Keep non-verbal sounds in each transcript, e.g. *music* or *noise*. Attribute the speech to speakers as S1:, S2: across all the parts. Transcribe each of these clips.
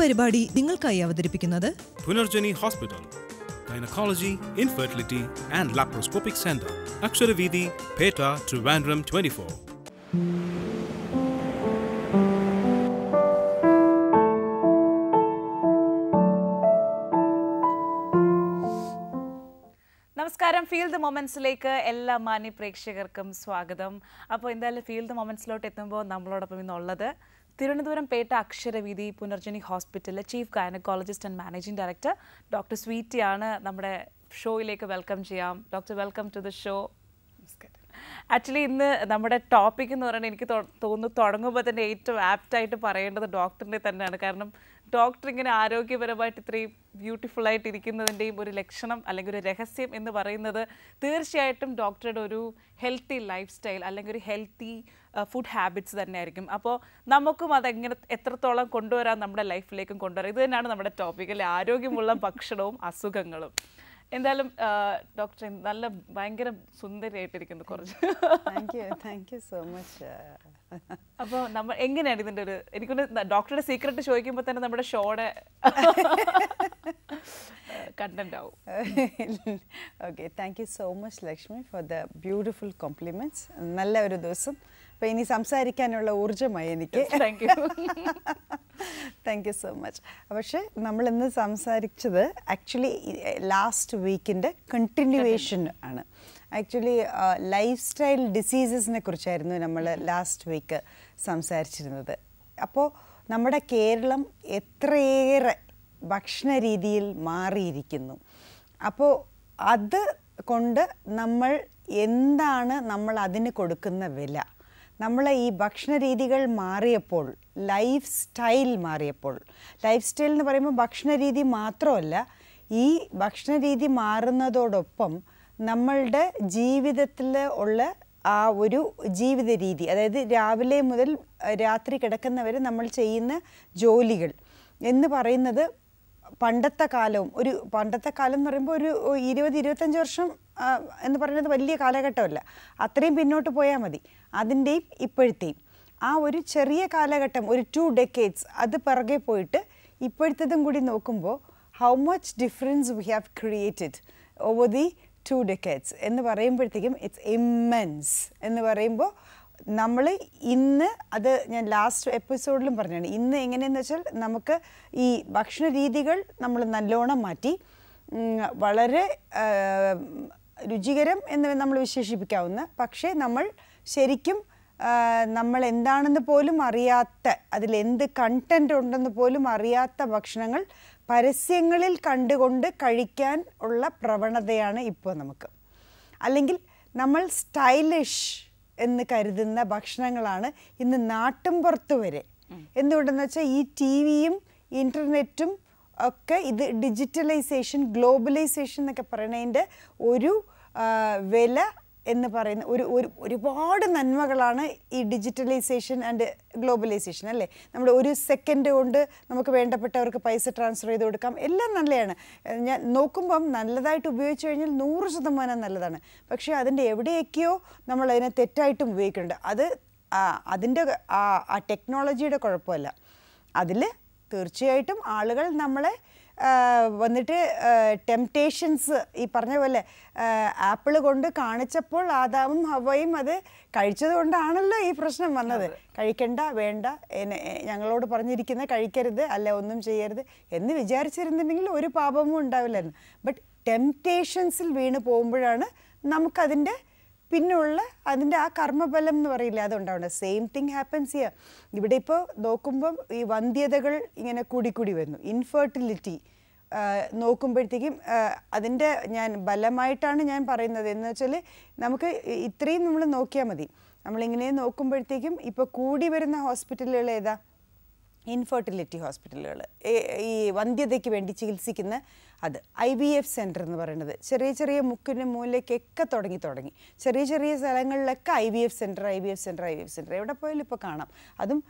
S1: പരിപാടി നിങ്ങൾക്കായി അവതരിപ്പിക്കുന്നത്
S2: Punarjani hospital gynaecology infertility and laparoscopic centre Aksharaveedhi Pettah Trivandrum twenty four
S3: നമസ്കാരം ഫീൽഡ് മൊമെന്റ്സിലേക്ക് എല്ലാ മാന്യ പ്രേക്ഷകർക്കും സ്വാഗതം അപ്പോൾ എന്തായാലും ഫീൽഡ് മൊമെന്റ്സിലോട്ട് എത്തുമ്പോൾ നമ്മളോടൊപ്പം ഇന്നുള്ളത് തിരുവനന്തപുരം പേട്ട അക്ഷരവീതി പുനർജനി ഹോസ്പിറ്റലിലെ chief gynaecologist and managing director doctor സ്വീറ്റിയാണ് നമ്മുടെ ഷോയിലേക്ക് വെൽക്കം ചെയ്യാം doctor welcome to the show actually ഇന്ന് നമ്മുടെ ടോപ്പിക് എന്ന് പറയുന്നത് എനിക്ക് തോന്നുന്നു തുടങ്ങുമ്പോൾ തന്നെ ഏറ്റവും ആപ്റ്റായിട്ട് പറയേണ്ടത് ഡോക്ടറിനെ തന്നെയാണ് കാരണം ഡോക്ടർ ഇങ്ങനെ ആരോഗ്യപരമായിട്ട് ഇത്രയും ബ്യൂട്ടിഫുൾ ആയിട്ട് ഇരിക്കുന്നതിൻ്റെയും ഒരു ലക്ഷണം അല്ലെങ്കിൽ ഒരു രഹസ്യം എന്ന് പറയുന്നത് തീർച്ചയായിട്ടും ഡോക്ടറുടെ ഒരു ഹെൽത്തി ലൈഫ് സ്റ്റൈൽ അല്ലെങ്കിൽ ഒരു ഹെൽത്തി ഫുഡ് ഹാബിറ്റ്സ് തന്നെയായിരിക്കും അപ്പോൾ നമുക്കും അതെങ്ങനെ എത്രത്തോളം കൊണ്ടുവരാൻ നമ്മുടെ ലൈഫിലേക്കും കൊണ്ടുവരാം ഇത് തന്നെയാണ് നമ്മുടെ ടോപ്പിക്കിലെ ആരോഗ്യമുള്ള ഭക്ഷണവും അസുഖങ്ങളും എന്തായാലും ഡോക്ടർ നല്ല ഭയങ്കര സുന്ദരിയായിട്ടിരിക്കുന്നു കുറച്ച് സോ മച്ച് അപ്പോൾ നമ്മൾ എങ്ങനെയാണ് ഇതിൻ്റെ ഒരു എനിക്കൊന്ന് ഡോക്ടറുടെ സീക്രട്ട് ചോദിക്കുമ്പോൾ തന്നെ നമ്മുടെ ഷോടെ കണ്ടന്റ് ആവും
S1: okay thank you so much Lakshmi for the beautiful compliments നല്ല ഒരു ദിവസം അപ്പോൾ ഇനി സംസാരിക്കാനുള്ള ഊർജ്ജമായി എനിക്ക് thank you thank you so much പക്ഷേ ഇന്ന് സംസാരിച്ചത് ആക്ച്വലി ലാസ്റ്റ് വീക്കിൻ്റെ കണ്ടിന്യൂവേഷൻ ആണ് ആക്ച്വലി ലൈഫ് സ്റ്റൈൽ ഡിസീസസിനെ കുറിച്ചായിരുന്നു നമ്മൾ ലാസ്റ്റ് mm-hmm. വീക്ക് സംസാരിച്ചിരുന്നത് അപ്പോൾ നമ്മുടെ കേരളം എത്രയേറെ ഭക്ഷണ രീതിയിൽ മാറിയിരിക്കുന്നു അപ്പോൾ അത് കൊണ്ട് നമ്മൾ എന്താണ് നമ്മൾ അതിന് കൊടുക്കുന്ന വില നമ്മൾ ഈ ഭക്ഷണ രീതികൾ മാറിയപ്പോൾ ലൈഫ് സ്റ്റൈൽ മാറിയപ്പോൾ ലൈഫ് സ്റ്റൈൽ എന്ന് പറയുമ്പോൾ ഭക്ഷണ രീതി മാത്രമല്ല ഈ ഭക്ഷണ രീതി മാറുന്നതോടൊപ്പം നമ്മളുടെ ജീവിതത്തിൽ ഉള്ള ആ ഒരു ജീവിത രീതി അതായത് രാവിലെ മുതൽ രാത്രി കിടക്കുന്നവരെ നമ്മൾ ചെയ്യുന്ന ജോലികൾ എന്ന് പറയുന്നത് പണ്ടത്തെ കാലവും ഒരു പണ്ടത്തെ കാലം എന്ന് പറയുമ്പോൾ ഒരു ഇരുപത് ഇരുപത്തഞ്ച് വർഷം എന്ന് പറയുന്നത് വലിയ കാലഘട്ടമല്ല അത്രയും പിന്നോട്ട് പോയാൽ മതി അതിൻ്റെയും ഇപ്പോഴത്തെയും ആ ഒരു ചെറിയ കാലഘട്ടം ഒരു ടു ഡെക്കേഡ്സ് അത് പിറകെ പോയിട്ട് ഇപ്പോഴത്തതും കൂടി നോക്കുമ്പോൾ how much difference we have created over the two decades എന്ന് പറയുമ്പോഴത്തേക്കും ഇറ്റ്സ് ഇമ്മൻസ് എന്ന് പറയുമ്പോൾ നമ്മൾ ഇന്ന് അത് ഞാൻ ലാസ്റ്റ് എപ്പിസോഡിലും പറഞ്ഞാണ് ഇന്ന് എങ്ങനെയെന്ന് വെച്ചാൽ നമുക്ക് ഈ ഭക്ഷണ രീതികൾ നമ്മൾ നല്ലോണം മാറ്റി വളരെ രുചികരം എന്ന് നമ്മൾ വിശേഷിപ്പിക്കാവുന്ന പക്ഷേ നമ്മൾ ശരിക്കും നമ്മൾ എന്താണെന്ന് പോലും അറിയാത്ത അതിൽ എന്ത് കണ്ടൻറ് ഉണ്ടെന്ന് പോലും അറിയാത്ത ഭക്ഷണങ്ങൾ പരസ്യങ്ങളിൽ കണ്ടുകൊണ്ട് കഴിക്കാൻ ഉള്ള പ്രവണതയാണ് ഇപ്പോൾ നമുക്ക് അല്ലെങ്കിൽ നമ്മൾ സ്റ്റൈലിഷ് എന്ന് കരുതുന്ന ഭക്ഷണങ്ങളാണ് ഇന്ന് നാട്ടും പുറത്തു വരെ എന്തുകൊണ്ടെന്ന് വെച്ചാൽ ഈ ടി വിയും ഇൻ്റർനെറ്റും ഒക്കെ ഇത് ഡിജിറ്റലൈസേഷൻ ഗ്ലോബലൈസേഷൻ എന്നൊക്കെ പറയുന്നതിൻ്റെ ഒരു വില എന്ന് പറയുന്ന ഒരു ഒരു ഒരുപാട് നന്മകളാണ് ഈ ഡിജിറ്റലൈസേഷൻ ആൻഡ് ഗ്ലോബലൈസേഷൻ അല്ലേ നമ്മൾ ഒരു സെക്കൻഡ് കൊണ്ട് നമുക്ക് വേണ്ടപ്പെട്ടവർക്ക് പൈസ ട്രാൻസ്ഫർ ചെയ്ത് കൊടുക്കാം എല്ലാം നല്ലതാണ് ഞാൻ നോക്കുമ്പം നല്ലതായിട്ട് ഉപയോഗിച്ച് കഴിഞ്ഞാൽ നൂറ് ശതമാനം നല്ലതാണ് പക്ഷേ അതിൻ്റെ എവിടെയൊക്കെയോ നമ്മൾ അതിനെ തെറ്റായിട്ടും ഉപയോഗിക്കുന്നുണ്ട് അത് അതിൻ്റെ ആ ടെക്നോളജിയുടെ കുഴപ്പമല്ല അതിൽ തീർച്ചയായിട്ടും ആളുകൾ നമ്മളെ വന്നിട്ട് ടെംപ്റ്റേഷൻസ് ഈ പറഞ്ഞ പോലെ ആപ്പിൾ കൊണ്ട് കാണിച്ചപ്പോൾ ആദാവും ഹവയും അത് കഴിച്ചത് കൊണ്ടാണല്ലോ ഈ പ്രശ്നം വന്നത് കഴിക്കണ്ട വേണ്ട ഞങ്ങളോട് പറഞ്ഞിരിക്കുന്ന കഴിക്കരുത് അല്ല ഒന്നും ചെയ്യരുത് എന്ന് വിചാരിച്ചിരുന്നിട്ടുണ്ടെങ്കിൽ ഒരു പാപമും ഉണ്ടാവില്ലായിരുന്നു ബട്ട് ടെംപ്റ്റേഷൻസിൽ വീണ് പോകുമ്പോഴാണ് നമുക്കതിൻ്റെ പിന്നുള്ള അതിൻ്റെ ആ കർമ്മഫലം എന്ന് പറയില്ല അതുണ്ടാവുന്നത് സെയിം തിങ് ഹാപ്പൻസ് ചെയ്യുക ഇവിടെ ഇപ്പോൾ നോക്കുമ്പം ഈ വന്ധ്യതകൾ ഇങ്ങനെ കൂടിക്കൂടി വരുന്നു ഇൻഫെർട്ടിലിറ്റി നോക്കുമ്പോഴത്തേക്കും അതിൻ്റെ ഞാൻ ബലമായിട്ടാണ് ഞാൻ പറയുന്നത് എന്ന് വെച്ചാൽ നമുക്ക് ഇത്രയും നമ്മൾ നോക്കിയാൽ മതി നമ്മളിങ്ങനെ നോക്കുമ്പോഴത്തേക്കും ഇപ്പോൾ കൂടി വരുന്ന ഹോസ്പിറ്റലുകൾ ഏതാ ഇൻഫെർട്ടിലിറ്റി ഹോസ്പിറ്റലുകൾ ഈ വന്ധ്യതയ്ക്ക് വേണ്ടി ചികിത്സിക്കുന്ന അത് ഐ ബി എഫ് സെൻറ്റർ എന്ന് പറയുന്നത് ചെറിയ ചെറിയ മുക്കിന് മൂലയ്ക്കൊക്കെ തുടങ്ങി തുടങ്ങി ചെറിയ ചെറിയ സ്ഥലങ്ങളിലൊക്കെ I B F centre I B F centre I B F centre എവിടെ പോയാലും ഇപ്പോൾ കാണാം അതും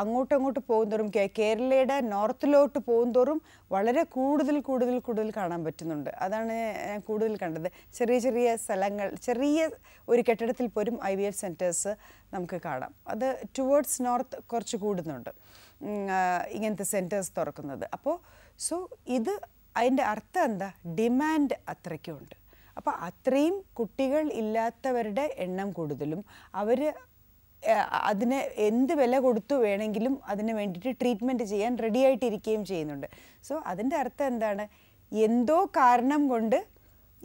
S1: അങ്ങോട്ടും അങ്ങോട്ട് പോകും തോറും കേരളയുടെ നോർത്തിലോട്ട് പോകും തോറും വളരെ കൂടുതൽ കൂടുതൽ കൂടുതൽ കാണാൻ പറ്റുന്നുണ്ട് അതാണ് ഞാൻ കൂടുതൽ കണ്ടത് ചെറിയ ചെറിയ സ്ഥലങ്ങൾ ചെറിയ ഒരു കെട്ടിടത്തിൽ പോലും ഐ ബി എഫ് സെൻറ്റേഴ്സ് നമുക്ക് കാണാം അത് ടുവേഡ്സ് നോർത്ത് കുറച്ച് കൂടുന്നുണ്ട് ഇങ്ങനത്തെ സെൻറ്റേഴ്സ് തുറക്കുന്നത് അപ്പോൾ സോ ഇത് അതിൻ്റെ അർത്ഥം എന്താ ഡിമാൻഡ് ഉണ്ട് അപ്പോൾ അത്രയും കുട്ടികൾ ഇല്ലാത്തവരുടെ എണ്ണം കൂടുതലും അവർ അതിന് എന്ത് വില കൊടുത്തു വേണമെങ്കിലും അതിന് വേണ്ടിയിട്ട് ട്രീറ്റ്മെൻറ്റ് ചെയ്യാൻ റെഡി ആയിട്ടിരിക്കുകയും ചെയ്യുന്നുണ്ട് സോ അതിൻ്റെ അർത്ഥം എന്താണ് എന്തോ കാരണം കൊണ്ട്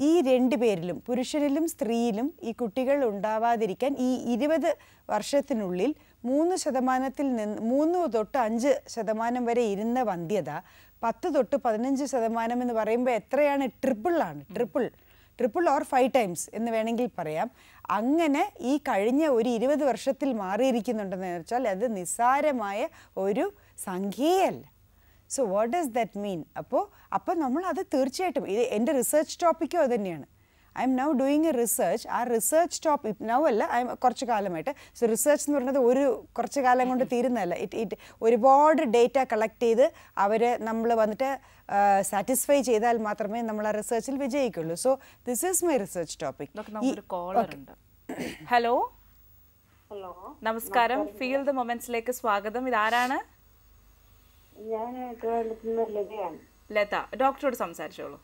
S1: ഈ രണ്ട് പേരിലും പുരുഷനിലും സ്ത്രീയിലും ഈ കുട്ടികൾ ഉണ്ടാവാതിരിക്കാൻ ഈ ഇരുപത് വർഷത്തിനുള്ളിൽ മൂന്ന് ശതമാനത്തിൽ നിന്ന് മൂന്ന് തൊട്ട് അഞ്ച് ശതമാനം വരെ ഇരുന്ന വന്ധ്യത പത്ത് തൊട്ട് പതിനഞ്ച് ശതമാനം എന്ന് പറയുമ്പോൾ എത്രയാണ് ട്രിപ്പിളാണ് triple triple or five times എന്ന് വേണമെങ്കിൽ പറയാം അങ്ങനെ ഈ കഴിഞ്ഞ ഒരു ഇരുപത് വർഷത്തിൽ മാറിയിരിക്കുന്നുണ്ടെന്ന് വെച്ചാൽ അത് നിസ്സാരമായ ഒരു സംഖ്യയല്ല so what does that mean അപ്പോൾ അപ്പോൾ നമ്മൾ അത് തീർച്ചയായിട്ടും ഇത് എൻ്റെ റിസർച്ച് ടോപ്പിക്കും അത് തന്നെയാണ് I'm now doing a research ആ റിസർച്ച് ടോപ്പ് നൗ അല്ല ഐ കുറച്ച് കാലമായിട്ട് സോ റിസർച്ച് എന്ന് പറയുന്നത് ഒരു കുറച്ച് കാലം കൊണ്ട് തീരുന്നതല്ല ഇറ്റ് ഇറ്റ് ഒരുപാട് ഡേറ്റ കളക്ട് ചെയ്ത് അവർ നമ്മൾ വന്നിട്ട് സാറ്റിസ്ഫൈ ചെയ്താൽ മാത്രമേ നമ്മൾ ആ റിസർച്ചിൽ വിജയിക്കുള്ളൂ so this is my research topic hello
S3: നമസ്കാരം ഫീൽ ദ മൊമെന്റ്സിലേക്ക് സ്വാഗതം ഇതാരാണ് ഞാൻ ലത ഡോക്ടറോട് സംസാരിച്ചോളൂ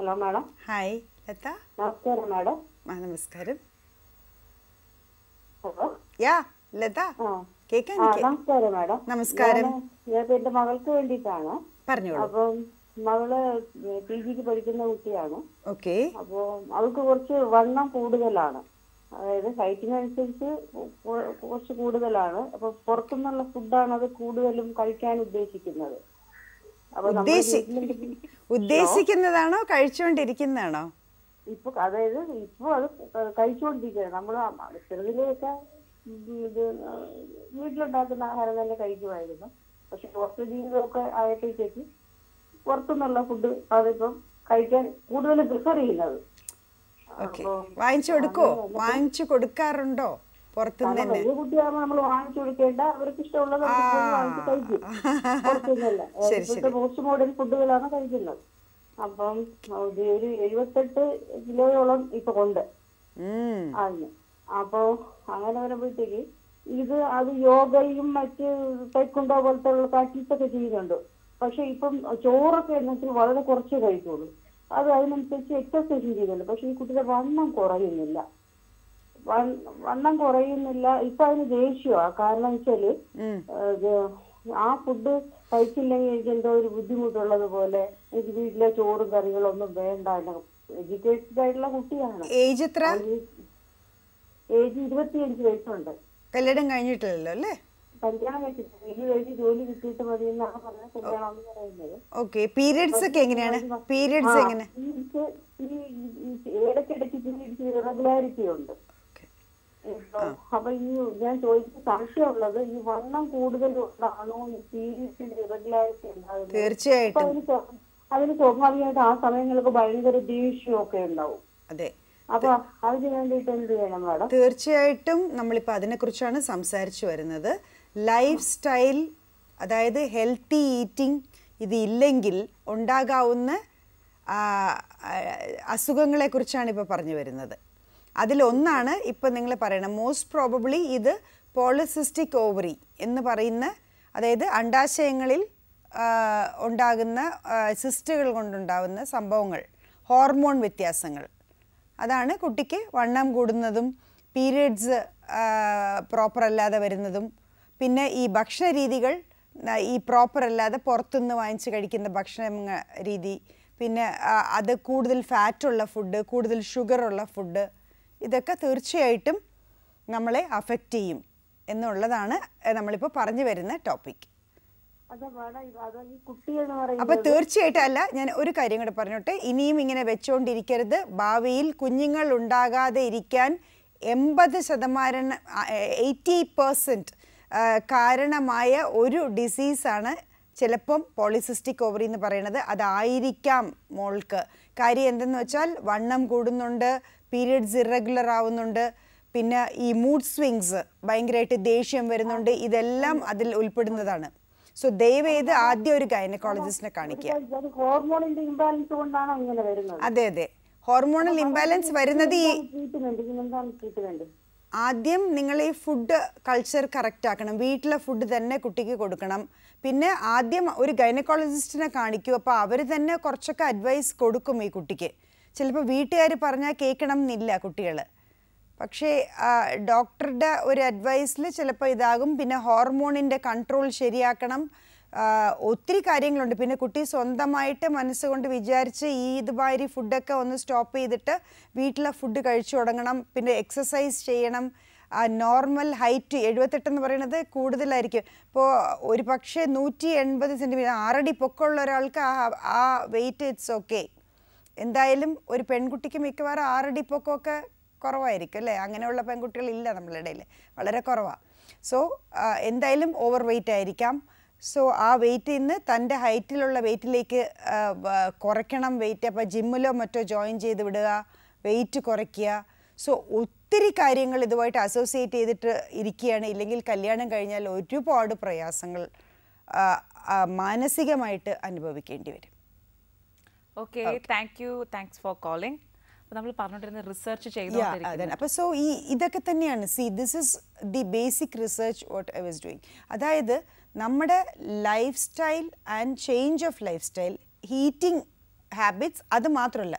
S3: ഹലോ മാഡം ഹായ് ലത നമസ്കാരം മാഡം
S1: ആ നമസ്കാരം ഹലോ യാ ലത കേൾക്കാൻ നമസ്കാരം
S4: മാഡം നമസ്കാരം ഞാൻ എന്റെ മകൾക്ക് വേണ്ടിയിട്ടാണ് പറഞ്ഞോളൂ അപ്പം മകള് പി ജിക്ക് പഠിക്കുന്ന കുട്ടിയാണ് ഓക്കെ അപ്പോൾ അവൾക്ക് കുറച്ച് വണ്ണം കൂടുതലാണ് അതായത് ഹൈറ്റിനനുസരിച്ച് കുറച്ച് കൂടുതലാണ് അപ്പൊ പുറത്തുനിന്നുള്ള ഫുഡാണ് അത് കൂടുതലും
S1: കഴിക്കാൻ ഉദ്ദേശിക്കുന്നത് ഉദ്ദേശിക്കുന്നതാണോ കഴിച്ചുകൊണ്ടിരിക്കുന്നതാണോ
S4: ഇപ്പൊ അതായത് ഇപ്പൊ അത് കഴിച്ചുകൊണ്ടിരിക്കുകയാണ് നമ്മൾ ചെറുതിലെയൊക്കെ ഇത് വീട്ടിലുണ്ടാക്കുന്ന ആഹാരം തന്നെ കഴിക്കുമായിരുന്നു പക്ഷെ പുറത്ത് ജീവിതമൊക്കെ ആയപ്പോഴത്തേക്ക് പുറത്തുനിന്നുള്ള ഫുഡ് അതിപ്പം കഴിക്കാൻ കൂടുതൽ പ്രിഫർ ചെയ്യുന്നത് വാങ്ങിച്ചു കൊടുക്കോ വാങ്ങിച്ചു കൊടുക്കാറുണ്ടോ നമ്മൾ വാങ്ങിച്ചു കൊടുക്കേണ്ട അവർക്ക് *laughs* അപ്പം കിലോയോളം ഇപ്പൊ ഉണ്ട് അതിന് അങ്ങനെ വരുമ്പോഴത്തേക്ക് ഇത് അത് യോഗയും മറ്റ് തൈക്കുണ്ടോ പോലത്തെ ഉള്ള പ്രാക്ടീസ് ഒക്കെ ചെയ്യുന്നുണ്ട് പക്ഷെ ഇപ്പം ചോറൊക്കെ എന്നുവെച്ചാൽ വളരെ കുറച്ചേ കഴിക്കുള്ളൂ അത് അതിനനുസരിച്ച് എക്സസൈസും ചെയ്യുന്നുണ്ട് പക്ഷെ ഈ കുട്ടിയുടെ വണ്ണം കുറയുന്നില്ല വണ്ണം കുറയുന്നില്ല ഇപ്പൊ അതിന് ദേഷ്യമാ കാരണം വെച്ചാല് ആ ഫുഡ് കഴിച്ചില്ലെങ്കിൽ എനിക്ക് എന്തോ ഒരു ബുദ്ധിമുട്ടുള്ളത് പോലെ എനിക്ക് വീട്ടിലെ ചോറും കറികളൊന്നും വേണ്ട എഡ്യൂക്കേറ്റഡ് ആയിട്ടുള്ള കുട്ടിയാണ് ഏജ് എത്ര ഏജ് ഇരുപത്തിയഞ്ച് വയസ്സുണ്ട് കല്യാണം കഴിഞ്ഞിട്ടില്ലല്ലോ അല്ലേ കല്യാണം കഴിച്ചിട്ടില്ല ഈ വഴി ജോലി കിട്ടിയിട്ട് മതി എന്നാണ് കല്യാണം എന്ന് പറയുന്നത് ഓക്കെ പീരിയഡ്സ് ഒക്കെ എങ്ങനെയാണ് പീരിയഡ്സ് എങ്ങനെ ഈ ഇടയ്ക്കിടയ്ക്ക് പീരിയഡ്സ് ഇറഗുലാരിറ്റി ഉണ്ട് അപ്പൊ ഈ ഞാൻ ചോദിക്കുന്ന സംശയമുള്ളത് ഈ വണ്ണം കൂടുതലുള്ളതാണോ ഈ പീരീഡ്സിൽ ഇറഗുലാരിറ്റി ഉണ്ടാകുന്നത് തീർച്ചയായിട്ടും അതിന് സ്വാഭാവികമായിട്ട് ആ സമയങ്ങൾക്ക്
S1: ഭയങ്കര ദേഷ്യം ഒക്കെ ഉണ്ടാവും അതെ തീർച്ചയായിട്ടും നമ്മളിപ്പോൾ അതിനെക്കുറിച്ചാണ് സംസാരിച്ചു വരുന്നത് ലൈഫ് സ്റ്റൈൽ അതായത് ഹെൽത്തി ഈറ്റിംഗ് ഇത് ഉണ്ടാകാവുന്ന അസുഖങ്ങളെക്കുറിച്ചാണ് ഇപ്പോൾ പറഞ്ഞു വരുന്നത് അതിലൊന്നാണ് ഇപ്പം നിങ്ങൾ പറയണം മോസ്റ്റ് പ്രോബബ്ലി ഇത് പോളിസിസ്റ്റിക് ഓവറി എന്ന് പറയുന്ന അതായത് അണ്ടാശയങ്ങളിൽ ഉണ്ടാകുന്ന സിസ്റ്റുകൾ കൊണ്ടുണ്ടാകുന്ന സംഭവങ്ങൾ ഹോർമോൺ വ്യത്യാസങ്ങൾ അതാണ് കുട്ടിക്ക് വണ്ണം കൂടുന്നതും പീരിയഡ്സ് പ്രോപ്പർ അല്ലാതെ വരുന്നതും പിന്നെ ഈ ഭക്ഷണ രീതികൾ ഈ പ്രോപ്പർ അല്ലാതെ പുറത്തുനിന്ന് വാങ്ങിച്ച് കഴിക്കുന്ന ഭക്ഷണ രീതി പിന്നെ അത് കൂടുതൽ ഫാറ്റുള്ള ഫുഡ് കൂടുതൽ ഷുഗറുള്ള ഫുഡ് ഇതൊക്കെ തീർച്ചയായിട്ടും നമ്മളെ അഫക്റ്റ് ചെയ്യും എന്നുള്ളതാണ് നമ്മളിപ്പോൾ പറഞ്ഞു വരുന്ന ടോപ്പിക്
S4: അപ്പൊ തീർച്ചയായിട്ടും അല്ല ഞാൻ ഒരു
S1: കാര്യം കൂടെ പറഞ്ഞോട്ടെ ഇനിയും ഇങ്ങനെ വെച്ചോണ്ടിരിക്കരുത് ഭാവിയിൽ കുഞ്ഞുങ്ങൾ ഉണ്ടാകാതെ ഇരിക്കാൻ എൺപത് ശതമാനം എയ്റ്റി പേഴ്സൻറ്റ് കാരണമായ ഒരു ഡിസീസാണ് ചിലപ്പം പോളിസിസ്റ്റിക് ഓവറി എന്ന് പറയുന്നത് അതായിരിക്കാം മോൾക്ക് കാര്യം എന്തെന്ന് വെച്ചാൽ വണ്ണം കൂടുന്നുണ്ട് പീരിയഡ്സ് ഇറഗുലർ ആവുന്നുണ്ട് പിന്നെ ഈ മൂഡ് സ്വിങ്സ് ഭയങ്കരമായിട്ട് ദേഷ്യം വരുന്നുണ്ട് ഇതെല്ലാം അതിൽ ഉൾപ്പെടുന്നതാണ് സോ ദയവേത് ആദ്യം ഒരു ഗൈനക്കോളജിസ്റ്റിനെ കാണിക്കുക അതെ അതെ ഹോർമോണൽ ഇംബാലൻസ് വരുന്നത് ഈ ആദ്യം നിങ്ങൾ ഈ ഫുഡ് കൾച്ചർ കറക്റ്റ് ആക്കണം വീട്ടിലെ ഫുഡ് തന്നെ കുട്ടിക്ക് കൊടുക്കണം പിന്നെ ആദ്യം ഒരു ഗൈനക്കോളജിസ്റ്റിനെ കാണിക്കൂ അപ്പോൾ അവർ തന്നെ കുറച്ചൊക്കെ അഡ്വൈസ് കൊടുക്കും ഈ കുട്ടിക്ക് ചിലപ്പോൾ വീട്ടുകാർ പറഞ്ഞാൽ കേൾക്കണം എന്നില്ല കുട്ടികൾ പക്ഷേ ഡോക്ടറുടെ ഒരു അഡ്വൈസിൽ ചിലപ്പോൾ ഇതാകും പിന്നെ ഹോർമോണിൻ്റെ കൺട്രോൾ ശരിയാക്കണം ഒത്തിരി കാര്യങ്ങളുണ്ട് പിന്നെ കുട്ടി സ്വന്തമായിട്ട് മനസ്സുകൊണ്ട് വിചാരിച്ച് ഈ ഇതുമാതിരി ഫുഡൊക്കെ ഒന്ന് സ്റ്റോപ്പ് ചെയ്തിട്ട് വീട്ടിലെ ഫുഡ് കഴിച്ചു തുടങ്ങണം പിന്നെ എക്സസൈസ് ചെയ്യണം നോർമൽ ഹൈറ്റ് എഴുപത്തെട്ട് എന്ന് പറയുന്നത് കൂടുതലായിരിക്കും ഇപ്പോൾ ഒരു പക്ഷേ നൂറ്റി എൺപത് സെൻറ്റിമീറ്റർ ആറടി പൊക്കമുള്ള ഒരാൾക്ക് ആ ആ വെയിറ്റ് ഇറ്റ്സ് ഓക്കെ എന്തായാലും ഒരു പെൺകുട്ടിക്ക് മിക്കവാറും ആറടി പൊക്കമൊക്കെ കുറവായിരിക്കും അല്ലേ അങ്ങനെയുള്ള പെൺകുട്ടികളില്ല നമ്മളുടെ ഇടയിൽ വളരെ കുറവാണ് സോ എന്തായാലും ഓവർ വെയിറ്റ് ആയിരിക്കാം സോ ആ വെയിറ്റിൽ നിന്ന് തൻ്റെ ഹൈറ്റിലുള്ള വെയിറ്റിലേക്ക് കുറയ്ക്കണം വെയിറ്റ് അപ്പോൾ ജിമ്മിലോ മറ്റോ ജോയിൻ ചെയ്ത് വിടുക വെയിറ്റ് കുറയ്ക്കുക സോ ഒത്തിരി കാര്യങ്ങൾ ഇതുമായിട്ട് അസോസിയേറ്റ് ചെയ്തിട്ട് ഇരിക്കുകയാണ് ഇല്ലെങ്കിൽ കല്യാണം കഴിഞ്ഞാൽ ഒരുപാട് പ്രയാസങ്ങൾ മാനസികമായിട്ട് അനുഭവിക്കേണ്ടി വരും
S3: okay thank you thanks for calling നമ്മൾ പറഞ്ഞിട്ടിരുന്ന റിസർച്ച് ചെയ്തു
S1: അപ്പോൾ സോ ഈ ഇതൊക്കെ തന്നെയാണ് see this is the basic research what I was doing അതായത് നമ്മുടെ lifestyle and change of lifestyle eating habits അത് മാത്രമല്ല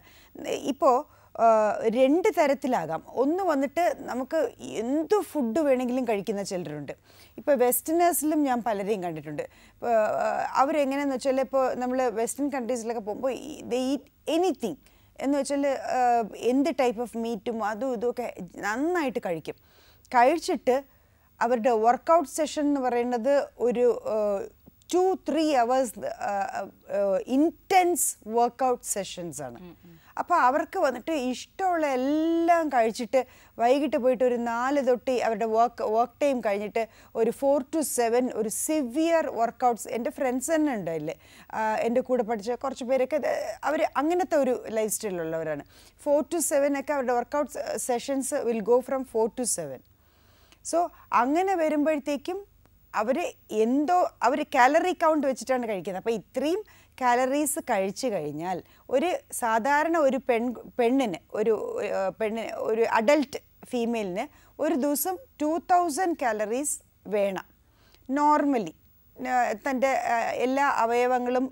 S1: ഇപ്പോൾ രണ്ട് തരത്തിലാകാം ഒന്ന് വന്നിട്ട് നമുക്ക് എന്ത് ഫുഡ് വേണമെങ്കിലും കഴിക്കുന്ന ചിലരുണ്ട് ഇപ്പോൾ വെസ്റ്റേണേഴ്സിലും ഞാൻ പലരെയും കണ്ടിട്ടുണ്ട് ഇപ്പോൾ അവരെങ്ങനെയെന്ന് വെച്ചാൽ ഇപ്പോൾ നമ്മൾ വെസ്റ്റേൺ കൺട്രീസിലൊക്കെ പോകുമ്പോൾ ദീറ്റ് ഈറ്റ് എനിത്തിങ് എന്ന് വെച്ചാൽ എന്ത് ടൈപ്പ് ഓഫ് മീറ്റും അതും ഇതുമൊക്കെ നന്നായിട്ട് കഴിക്കും കഴിച്ചിട്ട് അവരുടെ വർക്കൗട്ട് സെഷൻ എന്ന് പറയുന്നത് ഒരു two three hours intense workout sessions ആണ് അപ്പോൾ അവർക്ക് വന്നിട്ട് ഇഷ്ടമുള്ള എല്ലാം കഴിച്ചിട്ട് വൈകിട്ട് പോയിട്ട് ഒരു നാല് തൊട്ടി അവരുടെ വർക്ക് വർക്ക് ടൈം കഴിഞ്ഞിട്ട് ഒരു ഫോർ ടു സെവൻ ഒരു സിവിയർ വർക്കൗട്ട്സ് എൻ്റെ ഫ്രണ്ട്സ് തന്നെ ഉണ്ട് അതിൽ എൻ്റെ കൂടെ പഠിച്ച കുറച്ച് പേരൊക്കെ അവർ അങ്ങനത്തെ ഒരു ലൈഫ് സ്റ്റൈലുള്ളവരാണ് ഫോർ ടു സെവൻ ഒക്കെ അവരുടെ workout sessions will go from four to seven so അങ്ങനെ വരുമ്പോഴത്തേക്കും അവർ എന്തോ അവർ കാലറി കൗണ്ട് വെച്ചിട്ടാണ് കഴിക്കുന്നത് അപ്പോൾ ഇത്രയും കാലറീസ് കഴിച്ചു കഴിഞ്ഞാൽ ഒരു സാധാരണ ഒരു പെൺ പെണ്ണിന് ഒരു പെണ്ണിന് ഒരു അഡൽട്ട് ഫീമെയിലിന് ഒരു ദിവസം ടു തൗസൻഡ് കാലറീസ് വേണം നോർമലി തൻ്റെ എല്ലാ അവയവങ്ങളും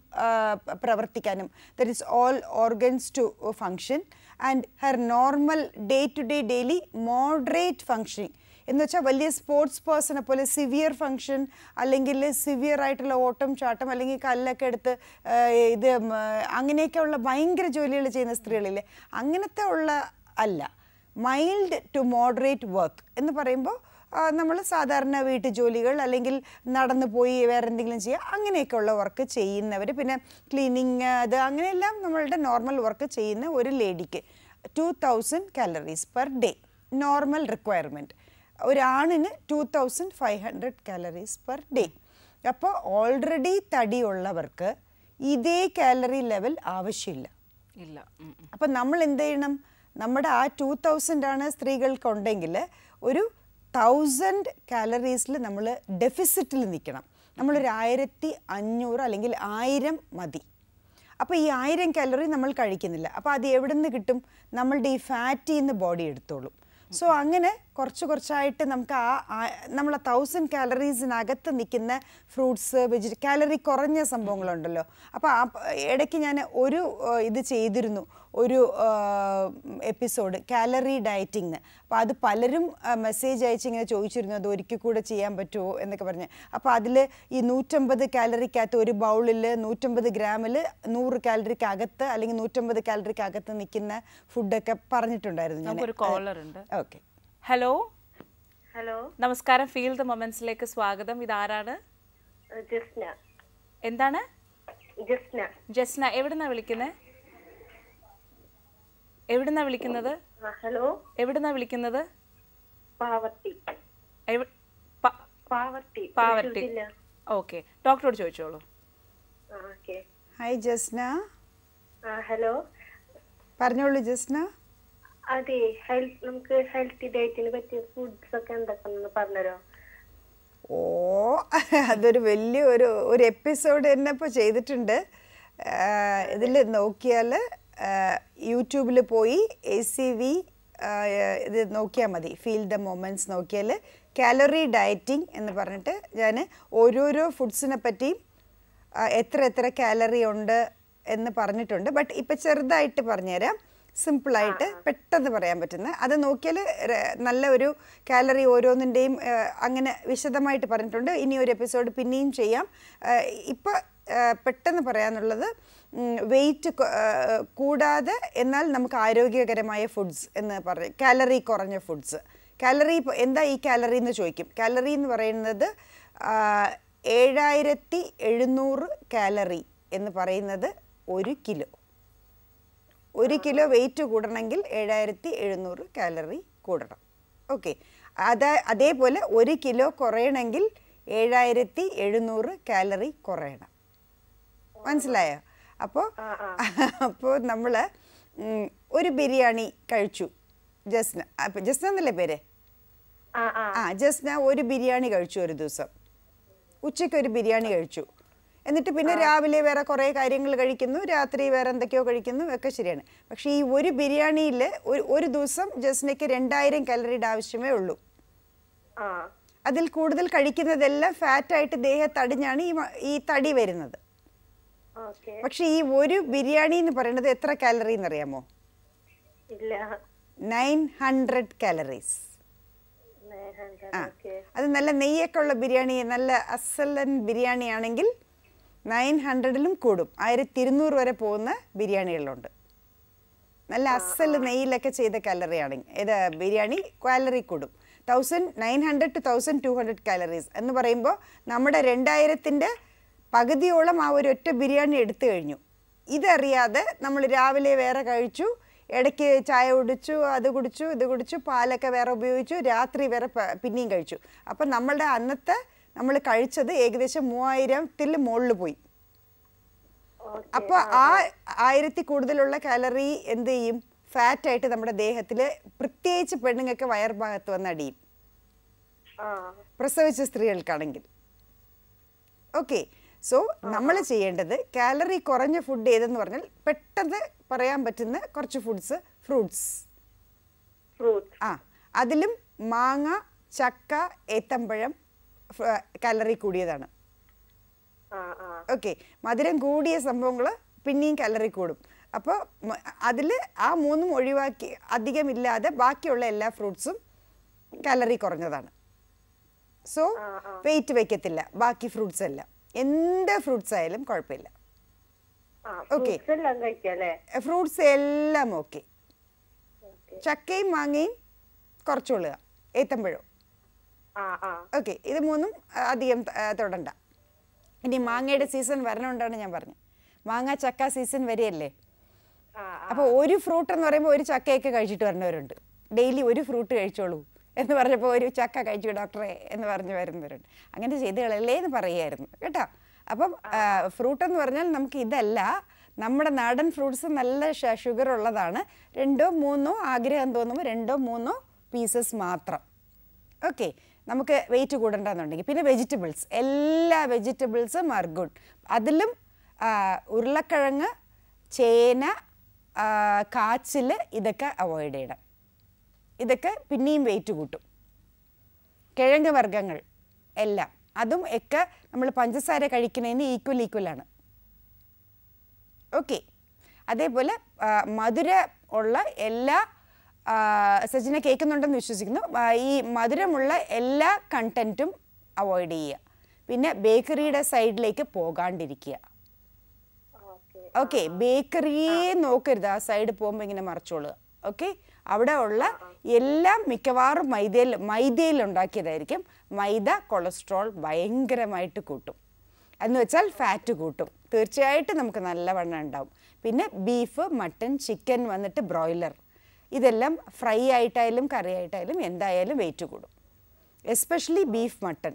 S1: പ്രവർത്തിക്കാനും that is all organs to function and her normal day to day daily moderate functioning എന്ന് വെച്ചാൽ വലിയ സ്പോർട്സ് പേഴ്സണെ പോലെ സിവിയർ ഫങ്ഷൻ അല്ലെങ്കിൽ സിവിയർ ആയിട്ടുള്ള ഓട്ടം ചാട്ടം അല്ലെങ്കിൽ കല്ലൊക്കെ എടുത്ത് ഇത് അങ്ങനെയൊക്കെയുള്ള ഭയങ്കര ജോലികൾ ചെയ്യുന്ന സ്ത്രീകളില്ലേ അങ്ങനത്തെ ഉള്ള അല്ല മൈൽഡ് ടു മോഡറേറ്റ് വർക്ക് എന്ന് പറയുമ്പോൾ നമ്മൾ സാധാരണ വീട്ടു ജോലികൾ അല്ലെങ്കിൽ നടന്നു പോയി വേറെ എന്തെങ്കിലും ചെയ്യുക അങ്ങനെയൊക്കെയുള്ള വർക്ക് ചെയ്യുന്നവർ പിന്നെ ക്ലീനിങ് അത് അങ്ങനെയെല്ലാം നമ്മളുടെ നോർമൽ വർക്ക് ചെയ്യുന്ന ഒരു ലേഡിക്ക് two thousand calories per day normal requirement ഒരാണിന് two thousand five hundred calories per day അപ്പോൾ ഓൾറെഡി തടിയുള്ളവർക്ക് ഇതേ കാലറി ലെവൽ ആവശ്യമില്ല ഇല്ല അപ്പം നമ്മൾ എന്ത് ചെയ്യണം നമ്മുടെ ആ ടു തൗസൻഡ് ആണ് സ്ത്രീകൾക്കുണ്ടെങ്കിൽ ഒരു തൗസൻഡ് കാലറീസിൽ നമ്മൾ ഡെഫിസിറ്റിൽ നിൽക്കണം നമ്മളൊരു ആയിരത്തി അഞ്ഞൂറ് അല്ലെങ്കിൽ ആയിരം മതി അപ്പോൾ ഈ ആയിരം കാലറി നമ്മൾ കഴിക്കുന്നില്ല അപ്പോൾ അത് എവിടെ നിന്ന് കിട്ടും നമ്മളുടെ ഈ ഫാറ്റിൽ നിന്ന് ബോഡി എടുത്തോളും സോ അങ്ങനെ കുറച്ച് കുറച്ചായിട്ട് നമുക്ക് ആ നമ്മൾ തൗസൻഡ് കാലറീസിനകത്ത് നിൽക്കുന്ന ഫ്രൂട്ട്സ് വെജി കാലറി കുറഞ്ഞ സംഭവങ്ങളുണ്ടല്ലോ അപ്പോൾ ആ ഇടയ്ക്ക് ഞാൻ ഒരു ഇത് ചെയ്തിരുന്നു ഒരു എപ്പിസോഡ് കാലറി ഡയറ്റിങ് അപ്പോൾ അത് പലരും മെസ്സേജ് അയച്ച് ഇങ്ങനെ ചോദിച്ചിരുന്നു അത് ഒരിക്കൽ കൂടെ ചെയ്യാൻ പറ്റുമോ എന്നൊക്കെ പറഞ്ഞ് അപ്പോൾ അതിൽ ഈ നൂറ്റമ്പത് കാലറിക്കകത്ത് ഒരു ബൗളിൽ നൂറ്റമ്പത് ഗ്രാമിൽ നൂറ് കാലറിക്ക് അകത്ത് അല്ലെങ്കിൽ നൂറ്റമ്പത് കാലറിക്ക് അകത്ത് നിൽക്കുന്ന ഫുഡൊക്കെ പറഞ്ഞിട്ടുണ്ടായിരുന്നു ഞാൻ ഓക്കെ
S3: ഹലോ ഹലോ നമസ്കാരം ഫീൽ ദ മൊമെന്റ്സിലേക്ക് സ്വാഗതം ഇതാരാണ് uh, എന്താണ് ജസ്ന എവിടുന്നാ വിളിക്കുന്നത് എവിടുന്നാ വിളിക്കുന്നത് ഹലോ എവിടുന്നാ വിളിക്കുന്നത് പാവർട്ടി പാവർട്ടി ഓക്കെ ഡോക്ടറോട് ചോദിച്ചോളൂ ഹായ് ജസ്ന
S4: ഹലോ
S1: പറഞ്ഞോളൂ ജസ്ന
S4: അതെ ഹെൽത്ത് നമുക്ക് ഹെൽത്തി ഡയറ്റിന് പറ്റിയ ഫുഡ്സ് ഒക്കെ എന്തൊക്കെയാണെന്ന് പറഞ്ഞുതരോ
S1: ഓ അതൊരു വലിയ ഒരു ഒരു എപ്പിസോഡ് തന്നെ ഇപ്പോൾ ചെയ്തിട്ടുണ്ട് ഇതിൽ നോക്കിയാൽ യൂട്യൂബിൽ പോയി എ സി വി ഇത് നോക്കിയാൽ മതി ഫീൽ ദ മൊമെൻറ്റ്സ് നോക്കിയാൽ കാലറി ഡയറ്റിംഗ് എന്ന് പറഞ്ഞിട്ട് ഞാൻ ഓരോരോ ഫുഡ്സിനെ പറ്റിയും എത്ര എത്ര കാലറി ഉണ്ട് എന്ന് പറഞ്ഞിട്ടുണ്ട് ബട്ട് ഇപ്പം ചെറുതായിട്ട് പറഞ്ഞുതരാം സിമ്പിളായിട്ട് പെട്ടെന്ന് പറയാൻ പറ്റുന്ന അത് നോക്കിയാൽ നല്ല ഒരു കാലറി ഓരോന്നിൻ്റെയും അങ്ങനെ വിശദമായിട്ട് പറഞ്ഞിട്ടുണ്ട് ഇനി ഒരു എപ്പിസോഡ് പിന്നെയും ചെയ്യാം ഇപ്പം പെട്ടെന്ന് പറയാനുള്ളത് വെയിറ്റ് കൂടാതെ എന്നാൽ നമുക്ക് ആരോഗ്യകരമായ ഫുഡ്സ് എന്ന് പറയും കാലറി കുറഞ്ഞ ഫുഡ്സ് കാലറി എന്താ ഈ കാലറി എന്ന് ചോദിക്കും കാലറി എന്ന് പറയുന്നത് ഏഴായിരത്തി എഴുന്നൂറ് കാലറി എന്ന് പറയുന്നത് ഒരു കിലോ ഒരു കിലോ വെയിറ്റ് കൂടണമെങ്കിൽ ഏഴായിരത്തി എഴുന്നൂറ് കാലറി കൂടണം ഓക്കെ അതാ അതേപോലെ ഒരു കിലോ കുറയണമെങ്കിൽ ഏഴായിരത്തി എഴുന്നൂറ് കാലറി കുറയണം മനസ്സിലായോ അപ്പോൾ *laughs* അപ്പോൾ നമ്മൾ ഒരു ബിരിയാണി കഴിച്ചു ജസ്ന അപ്പം ജസ്ന എന്നല്ലേ പേര് ആ ജസ്ന ഒരു ബിരിയാണി കഴിച്ചു ഒരു ദിവസം ഉച്ചയ്ക്ക് ഒരു ബിരിയാണി കഴിച്ചു എന്നിട്ട് പിന്നെ രാവിലെ വേറെ കുറേ കാര്യങ്ങൾ കഴിക്കുന്നു രാത്രി വേറെ എന്തൊക്കെയോ കഴിക്കുന്നു ഒക്കെ ശരിയാണ് പക്ഷെ ഈ ഒരു ബിരിയാണിയിൽ ഒരു ദിവസം ജസ്നയ്ക്ക് രണ്ടായിരം കലറിയുടെ ആവശ്യമേ ഉള്ളൂ അതിൽ കൂടുതൽ കഴിക്കുന്നതെല്ലാം ഫാറ്റായിട്ട് ദേഹത്തടിഞ്ഞാണ് ഈ ഈ തടി വരുന്നത് പക്ഷെ ഈ ഒരു ബിരിയാണി എന്ന് പറയുന്നത് എത്ര കാലറി എന്ന് അറിയാമോ നയൻ ഹൺഡ്രഡ് കാലറീസ്
S5: ആ അത്
S1: നല്ല നെയ്യൊക്കെ ഉള്ള ബിരിയാണി നല്ല അസലൻ ബിരിയാണി ആണെങ്കിൽ നയൻ ഹൺഡ്രഡിലും കൂടും ആയിരത്തി ഇരുന്നൂറ് വരെ പോകുന്ന ബിരിയാണികളുണ്ട് നല്ല അസൽ നെയ്യിലൊക്കെ ചെയ്ത കാലറിയാണ് ഇത് ബിരിയാണി കാലറി കൂടും thousand nine hundred two thousand two hundred calories എന്ന് പറയുമ്പോൾ നമ്മുടെ രണ്ടായിരത്തിൻ്റെ പകുതിയോളം ആ ഒരു ഒറ്റ ബിരിയാണി എടുത്തു കഴിഞ്ഞു ഇതറിയാതെ നമ്മൾ രാവിലെ വേറെ കഴിച്ചു ഇടയ്ക്ക് ചായ കുടിച്ചു അത് കുടിച്ചു ഇത് കുടിച്ചു പാലൊക്കെ വേറെ ഉപയോഗിച്ചു രാത്രി വേറെ പിന്നെയും കഴിച്ചു അപ്പം നമ്മളുടെ അന്നത്തെ നമ്മൾ കഴിച്ചത് ഏകദേശം മൂവായിരത്തിൽ മുകളിൽ പോയി അപ്പോൾ ആ ആയിരത്തി കൂടുതലുള്ള കാലറി എന്ത് ചെയ്യും ഫാറ്റ് ആയിട്ട് നമ്മുടെ ദേഹത്തിൽ പ്രത്യേകിച്ച് പെണ്ണുങ്ങൾക്ക് വയർ ഭാഗത്ത് വന്ന് അടിയും പ്രസവിച്ച സ്ത്രീകൾക്കാണെങ്കിൽ ഓക്കെ സോ നമ്മൾ ചെയ്യേണ്ടത് കാലറി കുറഞ്ഞ ഫുഡ് ഏതെന്ന് പറഞ്ഞാൽ പെട്ടെന്ന് പറയാൻ പറ്റുന്ന കുറച്ച് ഫുഡ്സ് ഫ്രൂട്ട്സ് ആ അതിലും മാങ്ങ ചക്ക ഏത്തമ്പഴം കാലറി കൂടിയതാണ് ഓക്കെ മധുരം കൂടിയ സംഭവങ്ങൾ പിന്നെയും കാലറി കൂടും അപ്പോൾ അതിൽ ആ മൂന്നും ഒഴിവാക്കി അധികമില്ലാതെ ബാക്കിയുള്ള എല്ലാ ഫ്രൂട്ട്സും കാലറി കുറഞ്ഞതാണ് സോ വെയിറ്റ് വയ്ക്കത്തില്ല ബാക്കി ഫ്രൂട്ട്സ് എല്ലാം എന്ത് ഫ്രൂട്ട്സ് ആയാലും കുഴപ്പമില്ല ഓക്കെ ഫ്രൂട്ട്സ് എല്ലാം ഓക്കെ ചക്കയും മാങ്ങയും കുറച്ചുകൊള്ളുക ഏത്തമ്പഴവും ഓക്കെ ഇത് മൂന്നും അധികം തുടണ്ട ഇനി മാങ്ങയുടെ സീസൺ വരണുണ്ടാണ് ഞാൻ പറഞ്ഞു മാങ്ങ ചക്ക സീസൺ വരികയല്ലേ അപ്പോൾ ഒരു ഫ്രൂട്ട് എന്ന് പറയുമ്പോൾ ഒരു ചക്കയൊക്കെ കഴിച്ചിട്ട് വരുന്നവരുണ്ട് ഡെയിലി ഒരു ഫ്രൂട്ട് കഴിച്ചോളൂ എന്ന് പറഞ്ഞപ്പോൾ ഒരു ചക്ക കഴിച്ചു ഡോക്ടറെ എന്ന് പറഞ്ഞു വരുന്നവരുണ്ട് അങ്ങനെ ചെയ്തുകളല്ലേ എന്ന് പറയുമായിരുന്നു കേട്ടോ അപ്പം ഫ്രൂട്ട് എന്ന് പറഞ്ഞാൽ നമുക്ക് ഇതല്ല നമ്മുടെ നാടൻ ഫ്രൂട്ട്സ് നല്ല ഷുഗർ ഉള്ളതാണ് രണ്ടോ മൂന്നോ ആഗ്രഹം തോന്നുമ്പോൾ രണ്ടോ മൂന്നോ പീസസ് മാത്രം ഓക്കെ നമുക്ക് വെയിറ്റ് കൂടണ്ടെന്നുണ്ടെങ്കിൽ പിന്നെ വെജിറ്റബിൾസ് എല്ലാ വെജിറ്റബിൾസും ആർ ഗുഡ് അതിലും ഉരുളക്കിഴങ്ങ് ചേന കാച്ചിൽ ഇതൊക്കെ അവോയ്ഡ് ചെയ്യണം ഇതൊക്കെ പിന്നെയും വെയിറ്റ് കൂട്ടും കിഴങ്ങ് വർഗ്ഗങ്ങൾ എല്ലാം അതും ഒക്കെ നമ്മൾ പഞ്ചസാര കഴിക്കുന്നതിന് ഈക്വൽ ഈക്വലാണ് ഓക്കെ അതേപോലെ മധുര ഉള്ള എല്ലാ സജിനെ കേൾക്കുന്നുണ്ടെന്ന് വിശ്വസിക്കുന്നു ഈ മധുരമുള്ള എല്ലാ കണ്ടൻറ്റും അവോയ്ഡ് ചെയ്യുക പിന്നെ ബേക്കറിയുടെ സൈഡിലേക്ക് പോകാണ്ടിരിക്കുക ഓക്കെ ബേക്കറിയെ നോക്കരുത് ആ സൈഡ് പോകുമ്പോൾ ഇങ്ങനെ മറച്ചോളൂ ഓക്കെ അവിടെ ഉള്ള എല്ലാം മിക്കവാറും മൈദയിൽ മൈദയിൽ ഉണ്ടാക്കിയതായിരിക്കും മൈദ കൊളസ്ട്രോൾ ഭയങ്കരമായിട്ട് കൂട്ടും എന്ന് വെച്ചാൽ ഫാറ്റ് കൂട്ടും തീർച്ചയായിട്ടും നമുക്ക് നല്ല വണ്ണം ഉണ്ടാവും പിന്നെ ബീഫ് മട്ടൺ ചിക്കൻ വന്നിട്ട് ബ്രോയിലർ ഇതെല്ലാം ഫ്രൈ ആയിട്ടായാലും കറി ആയിട്ടായാലും എന്തായാലും വെയിറ്റ് കൂടും എസ്പെഷ്യലി ബീഫ് മട്ടൺ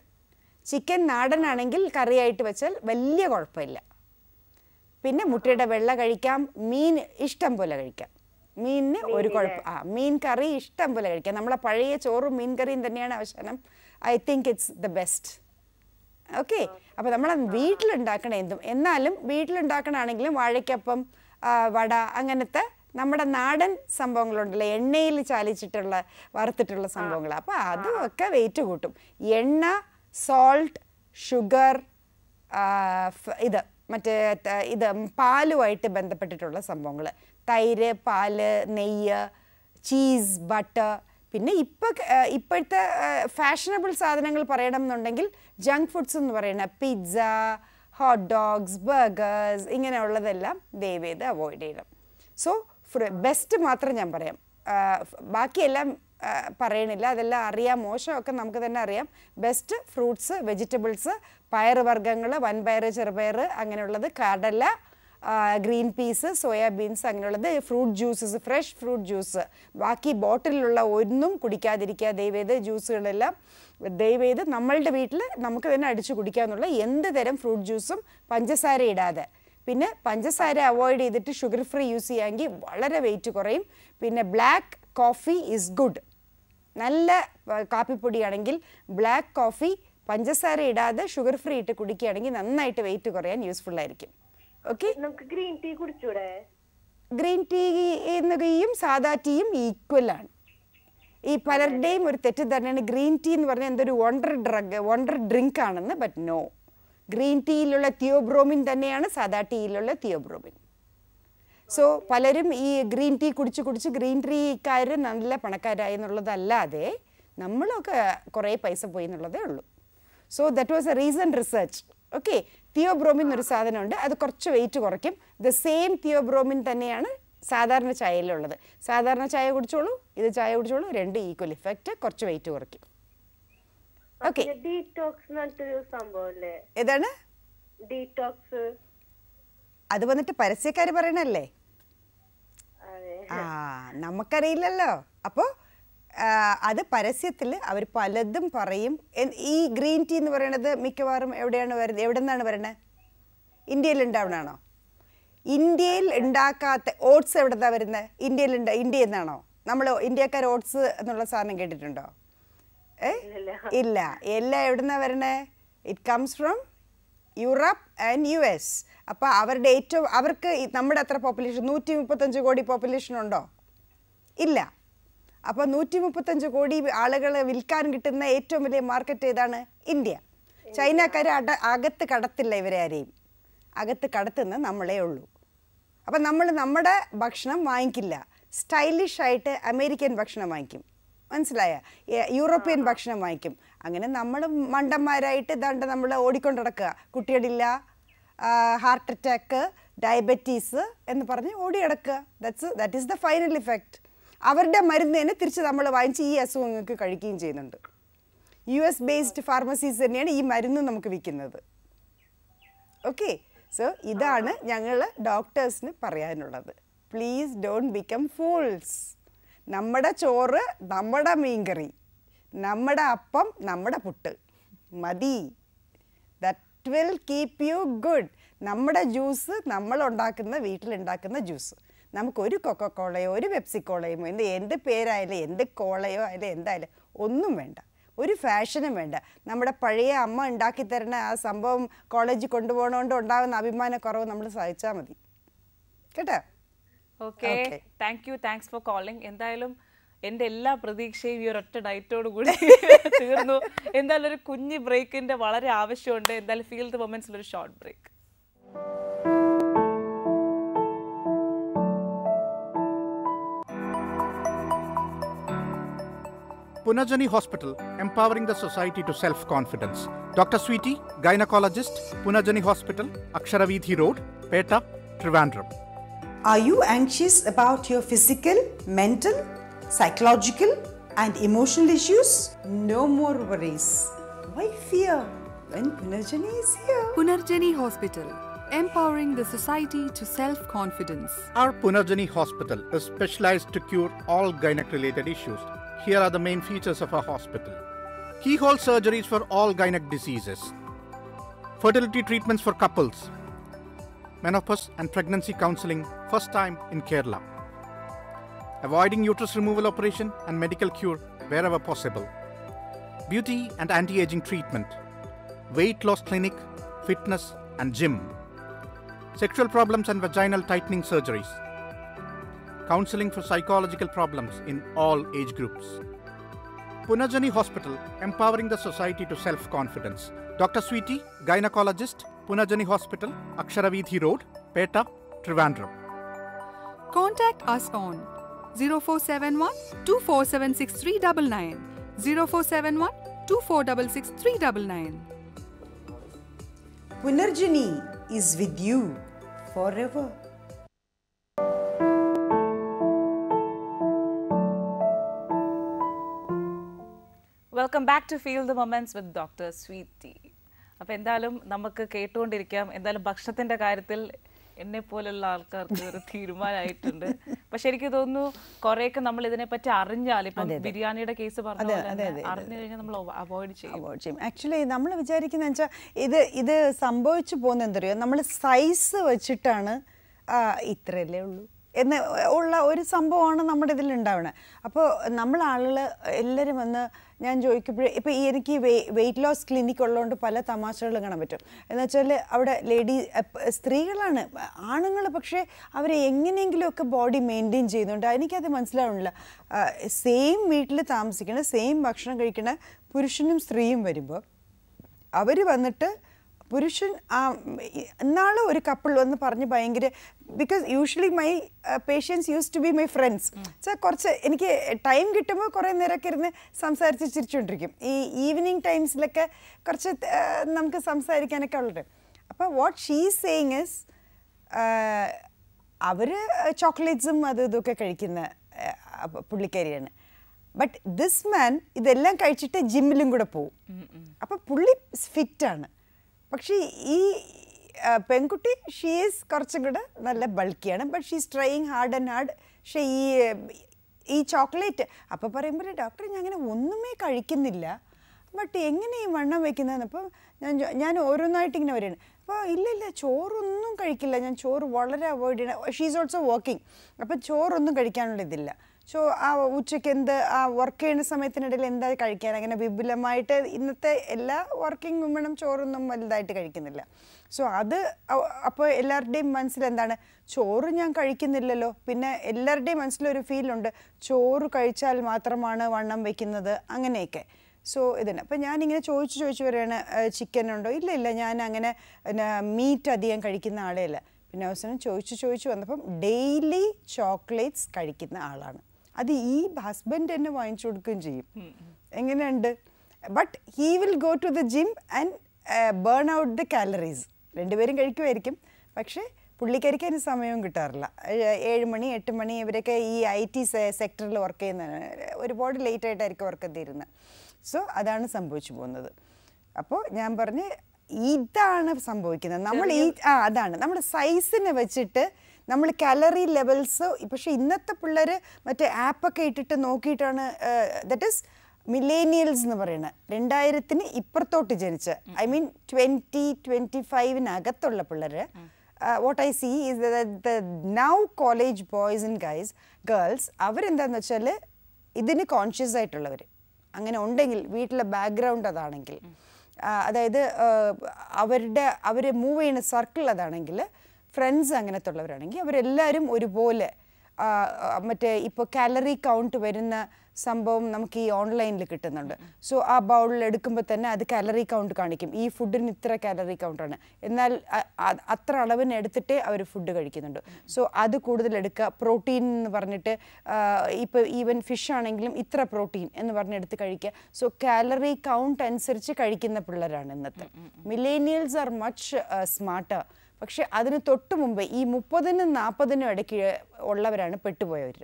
S1: ചിക്കൻ നാടനാണെങ്കിൽ കറിയായിട്ട് വെച്ചാൽ വലിയ കുഴപ്പമില്ല പിന്നെ മുട്ടയുടെ വെള്ള കഴിക്കാം മീൻ ഇഷ്ടം പോലെ കഴിക്കാം മീനിന് ഒരു കുഴപ്പം ആ മീൻ കറി ഇഷ്ടം പോലെ കഴിക്കാം നമ്മളെ പഴയ ചോറും മീൻ കറിയും തന്നെയാണ് അവസാനം I think it's the best okay അപ്പോൾ നമ്മൾ വീട്ടിലുണ്ടാക്കണ എന്തും എന്നാലും വീട്ടിലുണ്ടാക്കണാണെങ്കിലും വാഴയ്ക്കപ്പം വട അങ്ങനത്തെ നമ്മുടെ നാടൻ സംഭവങ്ങളുണ്ടല്ലോ എണ്ണയിൽ ചാലിച്ചിട്ടുള്ള വറുത്തിട്ടുള്ള സംഭവങ്ങൾ അപ്പോൾ അതുമൊക്കെ വെയിറ്റ് കൂട്ടും എണ്ണ സോൾട്ട് ഷുഗർ ഇത് മറ്റേ ഇത് പാലുമായിട്ട് ബന്ധപ്പെട്ടിട്ടുള്ള സംഭവങ്ങൾ തൈര് പാല് നെയ്യ് ചീസ് ബട്ടർ പിന്നെ ഇപ്പം ഇപ്പോഴത്തെ ഫാഷനബിൾ സാധനങ്ങൾ പറയണം എന്നുണ്ടെങ്കിൽ ജങ്ക് ഫുഡ്സ് എന്ന് പറയുന്ന പിസ്സ ഹോട്ട് ഡോഗ്സ് ബർഗേഴ്സ് ഇങ്ങനെയുള്ളതെല്ലാം ദയവേത് അവോയ്ഡ് ചെയ്യണം സോ ബെസ്റ്റ് മാത്രം ഞാൻ പറയാം ബാക്കിയെല്ലാം പറയണില്ല അതെല്ലാം അറിയാം മോശമൊക്കെ നമുക്ക് തന്നെ അറിയാം ബെസ്റ്റ് ഫ്രൂട്ട്സ് വെജിറ്റബിൾസ് പയറുവർഗ്ഗങ്ങൾ വൻപയർ ചെറുപയർ അങ്ങനെയുള്ളത് കടല ഗ്രീൻ പീസ് സോയാബീൻസ് അങ്ങനെയുള്ളത് fruit juices fresh fruit juice ബാക്കി ബോട്ടിലുള്ള ഒന്നും കുടിക്കാതിരിക്കുക ദയവേത് ജ്യൂസുകളെല്ലാം ദയവേത് നമ്മളുടെ വീട്ടിൽ നമുക്ക് തന്നെ അടിച്ച് കുടിക്കാമെന്നുള്ള എന്ത് തരം ഫ്രൂട്ട് ജ്യൂസും പഞ്ചസാര ഇടാതെ പിന്നെ പഞ്ചസാര അവോയ്ഡ് ചെയ്തിട്ട് ഷുഗർ ഫ്രീ യൂസ് ചെയ്യാമെങ്കിൽ വളരെ വെയിറ്റ് കുറയും പിന്നെ ബ്ലാക്ക് കോഫി ഇസ് ഗുഡ് നല്ല കാപ്പിപ്പൊടിയാണെങ്കിൽ ബ്ലാക്ക് കോഫി പഞ്ചസാര ഇടാതെ ഷുഗർ ഫ്രീ ഇട്ട് കുടിക്കുകയാണെങ്കിൽ നന്നായിട്ട് വെയിറ്റ് കുറയാൻ യൂസ്ഫുൾ ആയിരിക്കും
S4: ഓക്കെ നമുക്ക് ഗ്രീൻ ടീ കുടിച്ചൂടെ
S1: ഗ്രീൻ ടീ എന്ന ടീയും സാധാ ടീയും ഈക്വൽ ആണ് ഈ പലരുടെയും ഒരു തെറ്റിദ്ധാരണയാണ് ഗ്രീൻ ടീ എന്ന് പറഞ്ഞാൽ എന്തൊരു വണ്ടർ ഡ്രഗ് വണ്ടർ ഡ്രിങ്ക് ആണെന്ന് ബട്ട് നോ ഗ്രീൻ ടീയിലുള്ള തിയോബ്രോമിൻ തന്നെയാണ് സാദാ ടീയിലുള്ള തിയോബ്രോമിൻ സോ പലരും ഈ ഗ്രീൻ ടീ കുടിച്ച് കുടിച്ച് ഗ്രീൻ ടീക്കാർ നല്ല പണക്കാരായി എന്നുള്ളതല്ലാതെ നമ്മളൊക്കെ കുറേ പൈസ പോയി എന്നുള്ളതേ ഉള്ളൂ so that was a reason research okay theobromine എന്നൊരു സാധനമുണ്ട് അത് കുറച്ച് വെയിറ്റ് കുറയ്ക്കും ദ സെയിം തിയോബ്രോമിൻ തന്നെയാണ് സാധാരണ ചായയിലുള്ളത് സാധാരണ ചായ കുടിച്ചോളൂ ഇത് ചായ കുടിച്ചോളൂ രണ്ട് ഈക്വൽ ഇഫക്റ്റ് കുറച്ച് വെയിറ്റ് കുറയ്ക്കും ഏതാണ് അത് വന്നിട്ട് പരസ്യക്കാര് പറയണല്ലേ ആ നമുക്കറിയില്ലല്ലോ അപ്പോ അത് പരസ്യത്തിൽ അവർ പലതും പറയും ഈ ഗ്രീൻ ടീ എന്ന് പറയുന്നത് മിക്കവാറും എവിടെയാണ് വരുന്നത് എവിടെ നിന്നാണ് വരണത് ഇന്ത്യയിൽ ഉണ്ടാവണാണോ ഇന്ത്യയിൽ ഉണ്ടാക്കാത്ത ഓട്സ് എവിടുന്നാണ് വരുന്നത് ഇന്ത്യയിൽ ഇന്ത്യയിൽ നിന്നാണോ നമ്മൾ ഇന്ത്യക്കാർ ഓട്സ് എന്നുള്ള സാധനം കേട്ടിട്ടുണ്ടോ ഇല്ല എല്ലാം എവിടുന്ന വരണേ it comes from Europe and U S അപ്പോൾ അവരുടെ ഏറ്റവും അവർക്ക് നമ്മുടെ അത്ര പോപ്പുലേഷൻ നൂറ്റി മുപ്പത്തഞ്ച് കോടി പോപ്പുലേഷൻ ഉണ്ടോ ഇല്ല അപ്പോൾ നൂറ്റി മുപ്പത്തഞ്ച് കോടി ആളുകൾ വിൽക്കാൻ കിട്ടുന്ന ഏറ്റവും വലിയ മാർക്കറ്റ് ഏതാണ് ഇന്ത്യ ചൈനക്കാർ അട അകത്ത് കടത്തില്ല ഇവരെ ആരെയും അകത്ത് കടത്തുന്ന നമ്മളേ ഉള്ളൂ അപ്പം നമ്മൾ നമ്മുടെ ഭക്ഷണം വാങ്ങിക്കില്ല സ്റ്റൈലിഷ് ആയിട്ട് അമേരിക്കൻ ഭക്ഷണം വാങ്ങിക്കും മനസ്സിലായ യൂറോപ്യൻ ഭക്ഷണം വാങ്ങിക്കും അങ്ങനെ നമ്മൾ മണ്ടന്മാരായിട്ട് ഇതാണ്ട് നമ്മൾ ഓടിക്കൊണ്ട് നടക്കുക കുട്ടികളില്ല ഹാർട്ട് അറ്റാക്ക് ഡയബറ്റീസ് എന്ന് പറഞ്ഞ് ഓടി കിടക്കുക that's that is the final effect അവരുടെ മരുന്ന് തന്നെ തിരിച്ച് നമ്മൾ വാങ്ങിച്ച് ഈ അസുഖങ്ങൾക്ക് കഴിക്കുകയും ചെയ്യുന്നുണ്ട് യു എസ് ബേസ്ഡ് ഫാർമസീസ് തന്നെയാണ് ഈ മരുന്ന് നമുക്ക് വിൽക്കുന്നത് ഓക്കെ സോ ഇതാണ് ഞങ്ങൾ ഡോക്ടേഴ്സിന് പറയാനുള്ളത് പ്ലീസ് ഡോണ്ട് ബിക്കം ഫോൾസ് നമ്മുടെ ചോറ് നമ്മുടെ മീൻകറി നമ്മുടെ അപ്പം നമ്മുടെ പുട്ട് മതി that will keep you good നമ്മുടെ ജ്യൂസ് നമ്മളുണ്ടാക്കുന്ന വീട്ടിലുണ്ടാക്കുന്ന ജ്യൂസ് നമുക്കൊരു കൊക്കക്കോളയോ ഒരു പെപ്സിക്കോളയോ എന്ത് എന്ത് പേരായാലും എന്ത് കോളയോ ആയാലും എന്തായാലും ഒന്നും വേണ്ട ഒരു ഫാഷനും വേണ്ട നമ്മുടെ പഴയ അമ്മ ഉണ്ടാക്കി തരുന്ന ആ സംഭവം കോളേജിൽ കൊണ്ടുപോകണോണ്ട് ഉണ്ടാകുന്ന അഭിമാനക്കുറവ് നമ്മൾ സഹിച്ചാൽ മതി കേട്ടോ
S3: okay thank you thanks for calling എന്തായാലും എൻ്റെ എല്ലാ പ്രതീക്ഷയും ഈ ഒരൊറ്റ ഡയറ്റോട് കൂടി തീർന്നു എന്തായാലും ഒരു കുഞ്ഞ് ബ്രേക്കിൻ്റെ വളരെ ആവശ്യമുണ്ട് എന്തായാലും ഫീൽഡ് മൊമെൻസിൽ ഒരു short
S2: break Punajani Hospital, empowering the society to self confidence. Dr. Sweetie, gynecologist, Punajani Hospital, Aksharavidhi Road, Peta, Trivandrum.
S1: Are you anxious about your physical, mental, psychological and emotional issues? No more worries. Why fear when Punarjani is here? Punarjani Hospital empowering the society to self-confidence.
S2: Our Punarjani Hospital is specialized to cure all gynec-related issues. Here are the main features of our hospital. Keyhole surgeries for all gynec diseases. Fertility treatments for couples, menopause and pregnancy counseling first time in Kerala. Avoiding uterus removal operation and medical cure wherever possible. Beauty and anti-aging treatment. Weight loss clinic, fitness and gym. Sexual problems and vaginal tightening surgeries. Counseling for psychological problems in all age groups. Punajani Hospital, empowering the society to self-confidence. Dr. Sweetie, gynecologist, Punajani Hospital, Aksharavidhi Road, Peta, Trivandrum. Contact
S1: us on 0471 247639 0471 246639. Punarjani is with you forever.
S3: Welcome back to Feel the Moments with Dr. Sweetie. അപ്പോൾ എന്തായാലും നമുക്ക് കേട്ടുകൊണ്ടിരിക്കാം എന്തായാലും ഭക്ഷണത്തിൻ്റെ കാര്യത്തിൽ എന്നെ പോലുള്ള ആൾക്കാർക്ക് ഒരു തീരുമാനമായിട്ടുണ്ട് പക്ഷെ എനിക്ക് തോന്നുന്നു കുറെയൊക്കെ നമ്മൾ ഇതിനെപ്പറ്റി അറിഞ്ഞാൽ ഇപ്പം ബിരിയാണിയുടെ കേസ് പറഞ്ഞു അറിഞ്ഞു കഴിഞ്ഞാൽ നമ്മൾ അവോയ്ഡ് ചെയ്യും
S1: അവോയ്ഡ് ചെയ്യും ആക്ച്വലി നമ്മൾ വിചാരിക്കുന്ന വെച്ചാൽ ഇത് ഇത് സംഭവിച്ചു പോകുന്ന എന്തറിയോ നമ്മൾ സൈസ് വെച്ചിട്ടാണ് ഇത്രയല്ലേ ഉള്ളൂ എന്ന് ഉള്ള ഒരു സംഭവമാണ് നമ്മുടെ ഉണ്ടാവുന്നത് അപ്പോൾ നമ്മൾ എല്ലാവരും വന്ന് ഞാൻ ചോദിക്കുമ്പോഴേ ഇപ്പോൾ ഈ എനിക്ക് വെയ്റ്റ് ലോസ് ക്ലിനിക് ഉള്ളതുകൊണ്ട് പല തമാശകൾ കാണാൻ പറ്റും എന്ന് വെച്ചാൽ അവിടെ ലേഡി സ്ത്രീകളാണ് ആണുങ്ങൾ പക്ഷേ അവരെ എങ്ങനെയെങ്കിലുമൊക്കെ ബോഡി മെയിൻറ്റെയിൻ ചെയ്യുന്നുണ്ട് എനിക്കത് മനസ്സിലാവുന്നില്ല സെയിം വീട്ടിൽ താമസിക്കണ സെയിം ഭക്ഷണം കഴിക്കണ പുരുഷനും സ്ത്രീയും വരുമ്പോൾ അവർ വന്നിട്ട് പുരുഷൻ എന്നാളും ഒരു കപ്പിൾ വന്ന് പറഞ്ഞ് ഭയങ്കര because usually my patients use to be my friends so കുറച്ച് എനിക്ക് ടൈം കിട്ടുമ്പോൾ കുറേ നേരമൊക്കെ ഇരുന്ന് സംസാരിച്ച് ചിരിച്ചുകൊണ്ടിരിക്കും ഈ ഈവനിങ് ടൈംസിലൊക്കെ കുറച്ച് നമുക്ക് സംസാരിക്കാനൊക്കെ ഉള്ളത് അപ്പോൾ വാട്ട് ഷീ സേയിങ് ഇസ് അവർ ചോക്ലേറ്റ്സും അതും ഇതൊക്കെ കഴിക്കുന്ന പുള്ളിക്കാരിയാണ് ബട്ട് ദിസ് മാൻ ഇതെല്ലാം കഴിച്ചിട്ട് ജിമ്മിലും കൂടെ പോവും അപ്പോൾ പുള്ളി ഫിറ്റാണ് പക്ഷേ ഈ പെൺകുട്ടി ഷീസ് കുറച്ചും കൂടെ നല്ല ബൾക്കിയാണ് but she's trying hard and hard പക്ഷേ ഈ ഈ ചോക്ലേറ്റ് അപ്പോൾ പറയുമ്പോൾ ഡോക്ടർ ഞാൻ അങ്ങനെ ഒന്നുമേ കഴിക്കുന്നില്ല ബട്ട് എങ്ങനെ ഈ വണ്ണം വയ്ക്കുന്നതെന്ന് അപ്പം ഞാൻ ഞാൻ ഓരോന്നായിട്ട് ഇങ്ങനെ വരികയാണ് അപ്പോൾ ഇല്ല ഇല്ല ചോറൊന്നും കഴിക്കില്ല ഞാൻ ചോറ് വളരെ അവോയ്ഡ് ചെയ്യണം ഷീസ് ഓൾസോ വർക്കിംഗ് അപ്പം ചോറൊന്നും കഴിക്കാനുള്ള ഇതില്ല സോ ആ ഉച്ചയ്ക്ക് എന്ത് ആ വർക്ക് ചെയ്യുന്ന സമയത്തിനിടയിൽ എന്താ കഴിക്കാൻ അങ്ങനെ വിപുലമായിട്ട് ഇന്നത്തെ എല്ലാ വർക്കിംഗ് വുമണും ചോറൊന്നും വലുതായിട്ട് കഴിക്കുന്നില്ല സോ അത് അപ്പോൾ എല്ലാവരുടെയും മനസ്സിലെന്താണ് ചോറ് ഞാൻ കഴിക്കുന്നില്ലല്ലോ പിന്നെ എല്ലാവരുടെയും മനസ്സിലൊരു ഫീലുണ്ട് ചോറ് കഴിച്ചാൽ മാത്രമാണ് വണ്ണം വയ്ക്കുന്നത് അങ്ങനെയൊക്കെ സോ ഇതിന് അപ്പം ഞാനിങ്ങനെ ചോദിച്ചു ചോദിച്ചു വരികയാണ് ചിക്കൻ ഉണ്ടോ ഇല്ല ഇല്ല ഞാൻ അങ്ങനെ മീറ്റ് അധികം കഴിക്കുന്ന ആളെയല്ല പിന്നെ അവസാനം ചോദിച്ചു ചോദിച്ചു വന്നപ്പം ഡെയിലി ചോക്ലേറ്റ്സ് കഴിക്കുന്ന ആളാണ് അത് ഈ ഹസ്ബൻഡ് തന്നെ വാങ്ങിച്ചു കൊടുക്കുകയും ചെയ്യും എങ്ങനെയുണ്ട് but he will go to the gym and burn out the calories രണ്ടുപേരും കഴിക്കുമായിരിക്കും പക്ഷേ പുള്ളിക്കാരിക്ക് അതിന് സമയവും കിട്ടാറില്ല ഏഴ് മണി എട്ട് മണി ഇവരൊക്കെ ഈ ഐ ടി സെക്ടറിൽ വർക്ക് ചെയ്യുന്ന ഒരുപാട് ലേറ്റ് ആയിട്ടായിരിക്കും വർക്ക് എത്തിയിരുന്നത് സോ അതാണ് സംഭവിച്ചു പോകുന്നത് അപ്പോൾ ഞാൻ പറഞ്ഞ് ഇതാണ് സംഭവിക്കുന്നത് നമ്മൾ ഈ ആ അതാണ് നമ്മുടെ സൈസിനെ വെച്ചിട്ട് നമ്മൾ കാലറി ലെവൽസ് പക്ഷേ ഇന്നത്തെ പിള്ളേർ മറ്റേ ആപ്പൊക്കെ ഇട്ടിട്ട് നോക്കിയിട്ടാണ് ദറ്റ് ഈസ് മില്ലേനിയൽസ് എന്ന് പറയുന്നത് രണ്ടായിരത്തിന് ഇപ്പുറത്തോട്ട് ജനിച്ച ഐ മീൻ ട്വൻറ്റി ട്വൻറ്റി ഫൈവിനകത്തുള്ള പിള്ളേർ what I see is the now college boys and guys girls അവരെന്താന്ന് വെച്ചാൽ ഇതിന് കോൺഷ്യസ് ആയിട്ടുള്ളവർ അങ്ങനെ ഉണ്ടെങ്കിൽ വീട്ടിലെ ബാക്ക്ഗ്രൗണ്ട് അതാണെങ്കിൽ അതായത് അവരുടെ അവർ മൂവ് ചെയ്യുന്ന സർക്കിൾ അതാണെങ്കിൽ ഫ്രണ്ട്സ് അങ്ങനത്തെ ഉള്ളവരാണെങ്കിൽ അവരെല്ലാവരും ഒരുപോലെ മറ്റേ ഇപ്പോൾ കാലറി കൗണ്ട് വരുന്ന സംഭവം നമുക്ക് ഈ ഓൺലൈനിൽ കിട്ടുന്നുണ്ട് സോ ആ ബൗളിൽ എടുക്കുമ്പോൾ തന്നെ അത് കാലറി കൗണ്ട് കാണിക്കും ഈ ഫുഡിന് ഇത്ര കാലറി കൗണ്ടാണ് എന്നാൽ അത്ര അളവിന് എടുത്തിട്ടേ അവർ ഫുഡ് കഴിക്കുന്നുണ്ട് സോ അത് കൂടുതൽ എടുക്കുക പ്രോട്ടീൻ എന്ന് പറഞ്ഞിട്ട് ഇപ്പോൾ ഈവൻ ഫിഷ് ആണെങ്കിലും ഇത്ര പ്രോട്ടീൻ എന്ന് പറഞ്ഞെടുത്ത് കഴിക്കുക സോ കാലറി കൗണ്ട് അനുസരിച്ച് കഴിക്കുന്ന പിള്ളേരാണ് ഇന്നത്തെ മില്ലേനിയൽസ് ആർ മച്ച് സ്മാർട്ടർ പക്ഷേ അതിന് തൊട്ട് മുമ്പ് ഈ മുപ്പതിനും നാൽപ്പതിനും ഇടയ്ക്ക് ഉള്ളവരാണ് പെട്ടുപോയവർ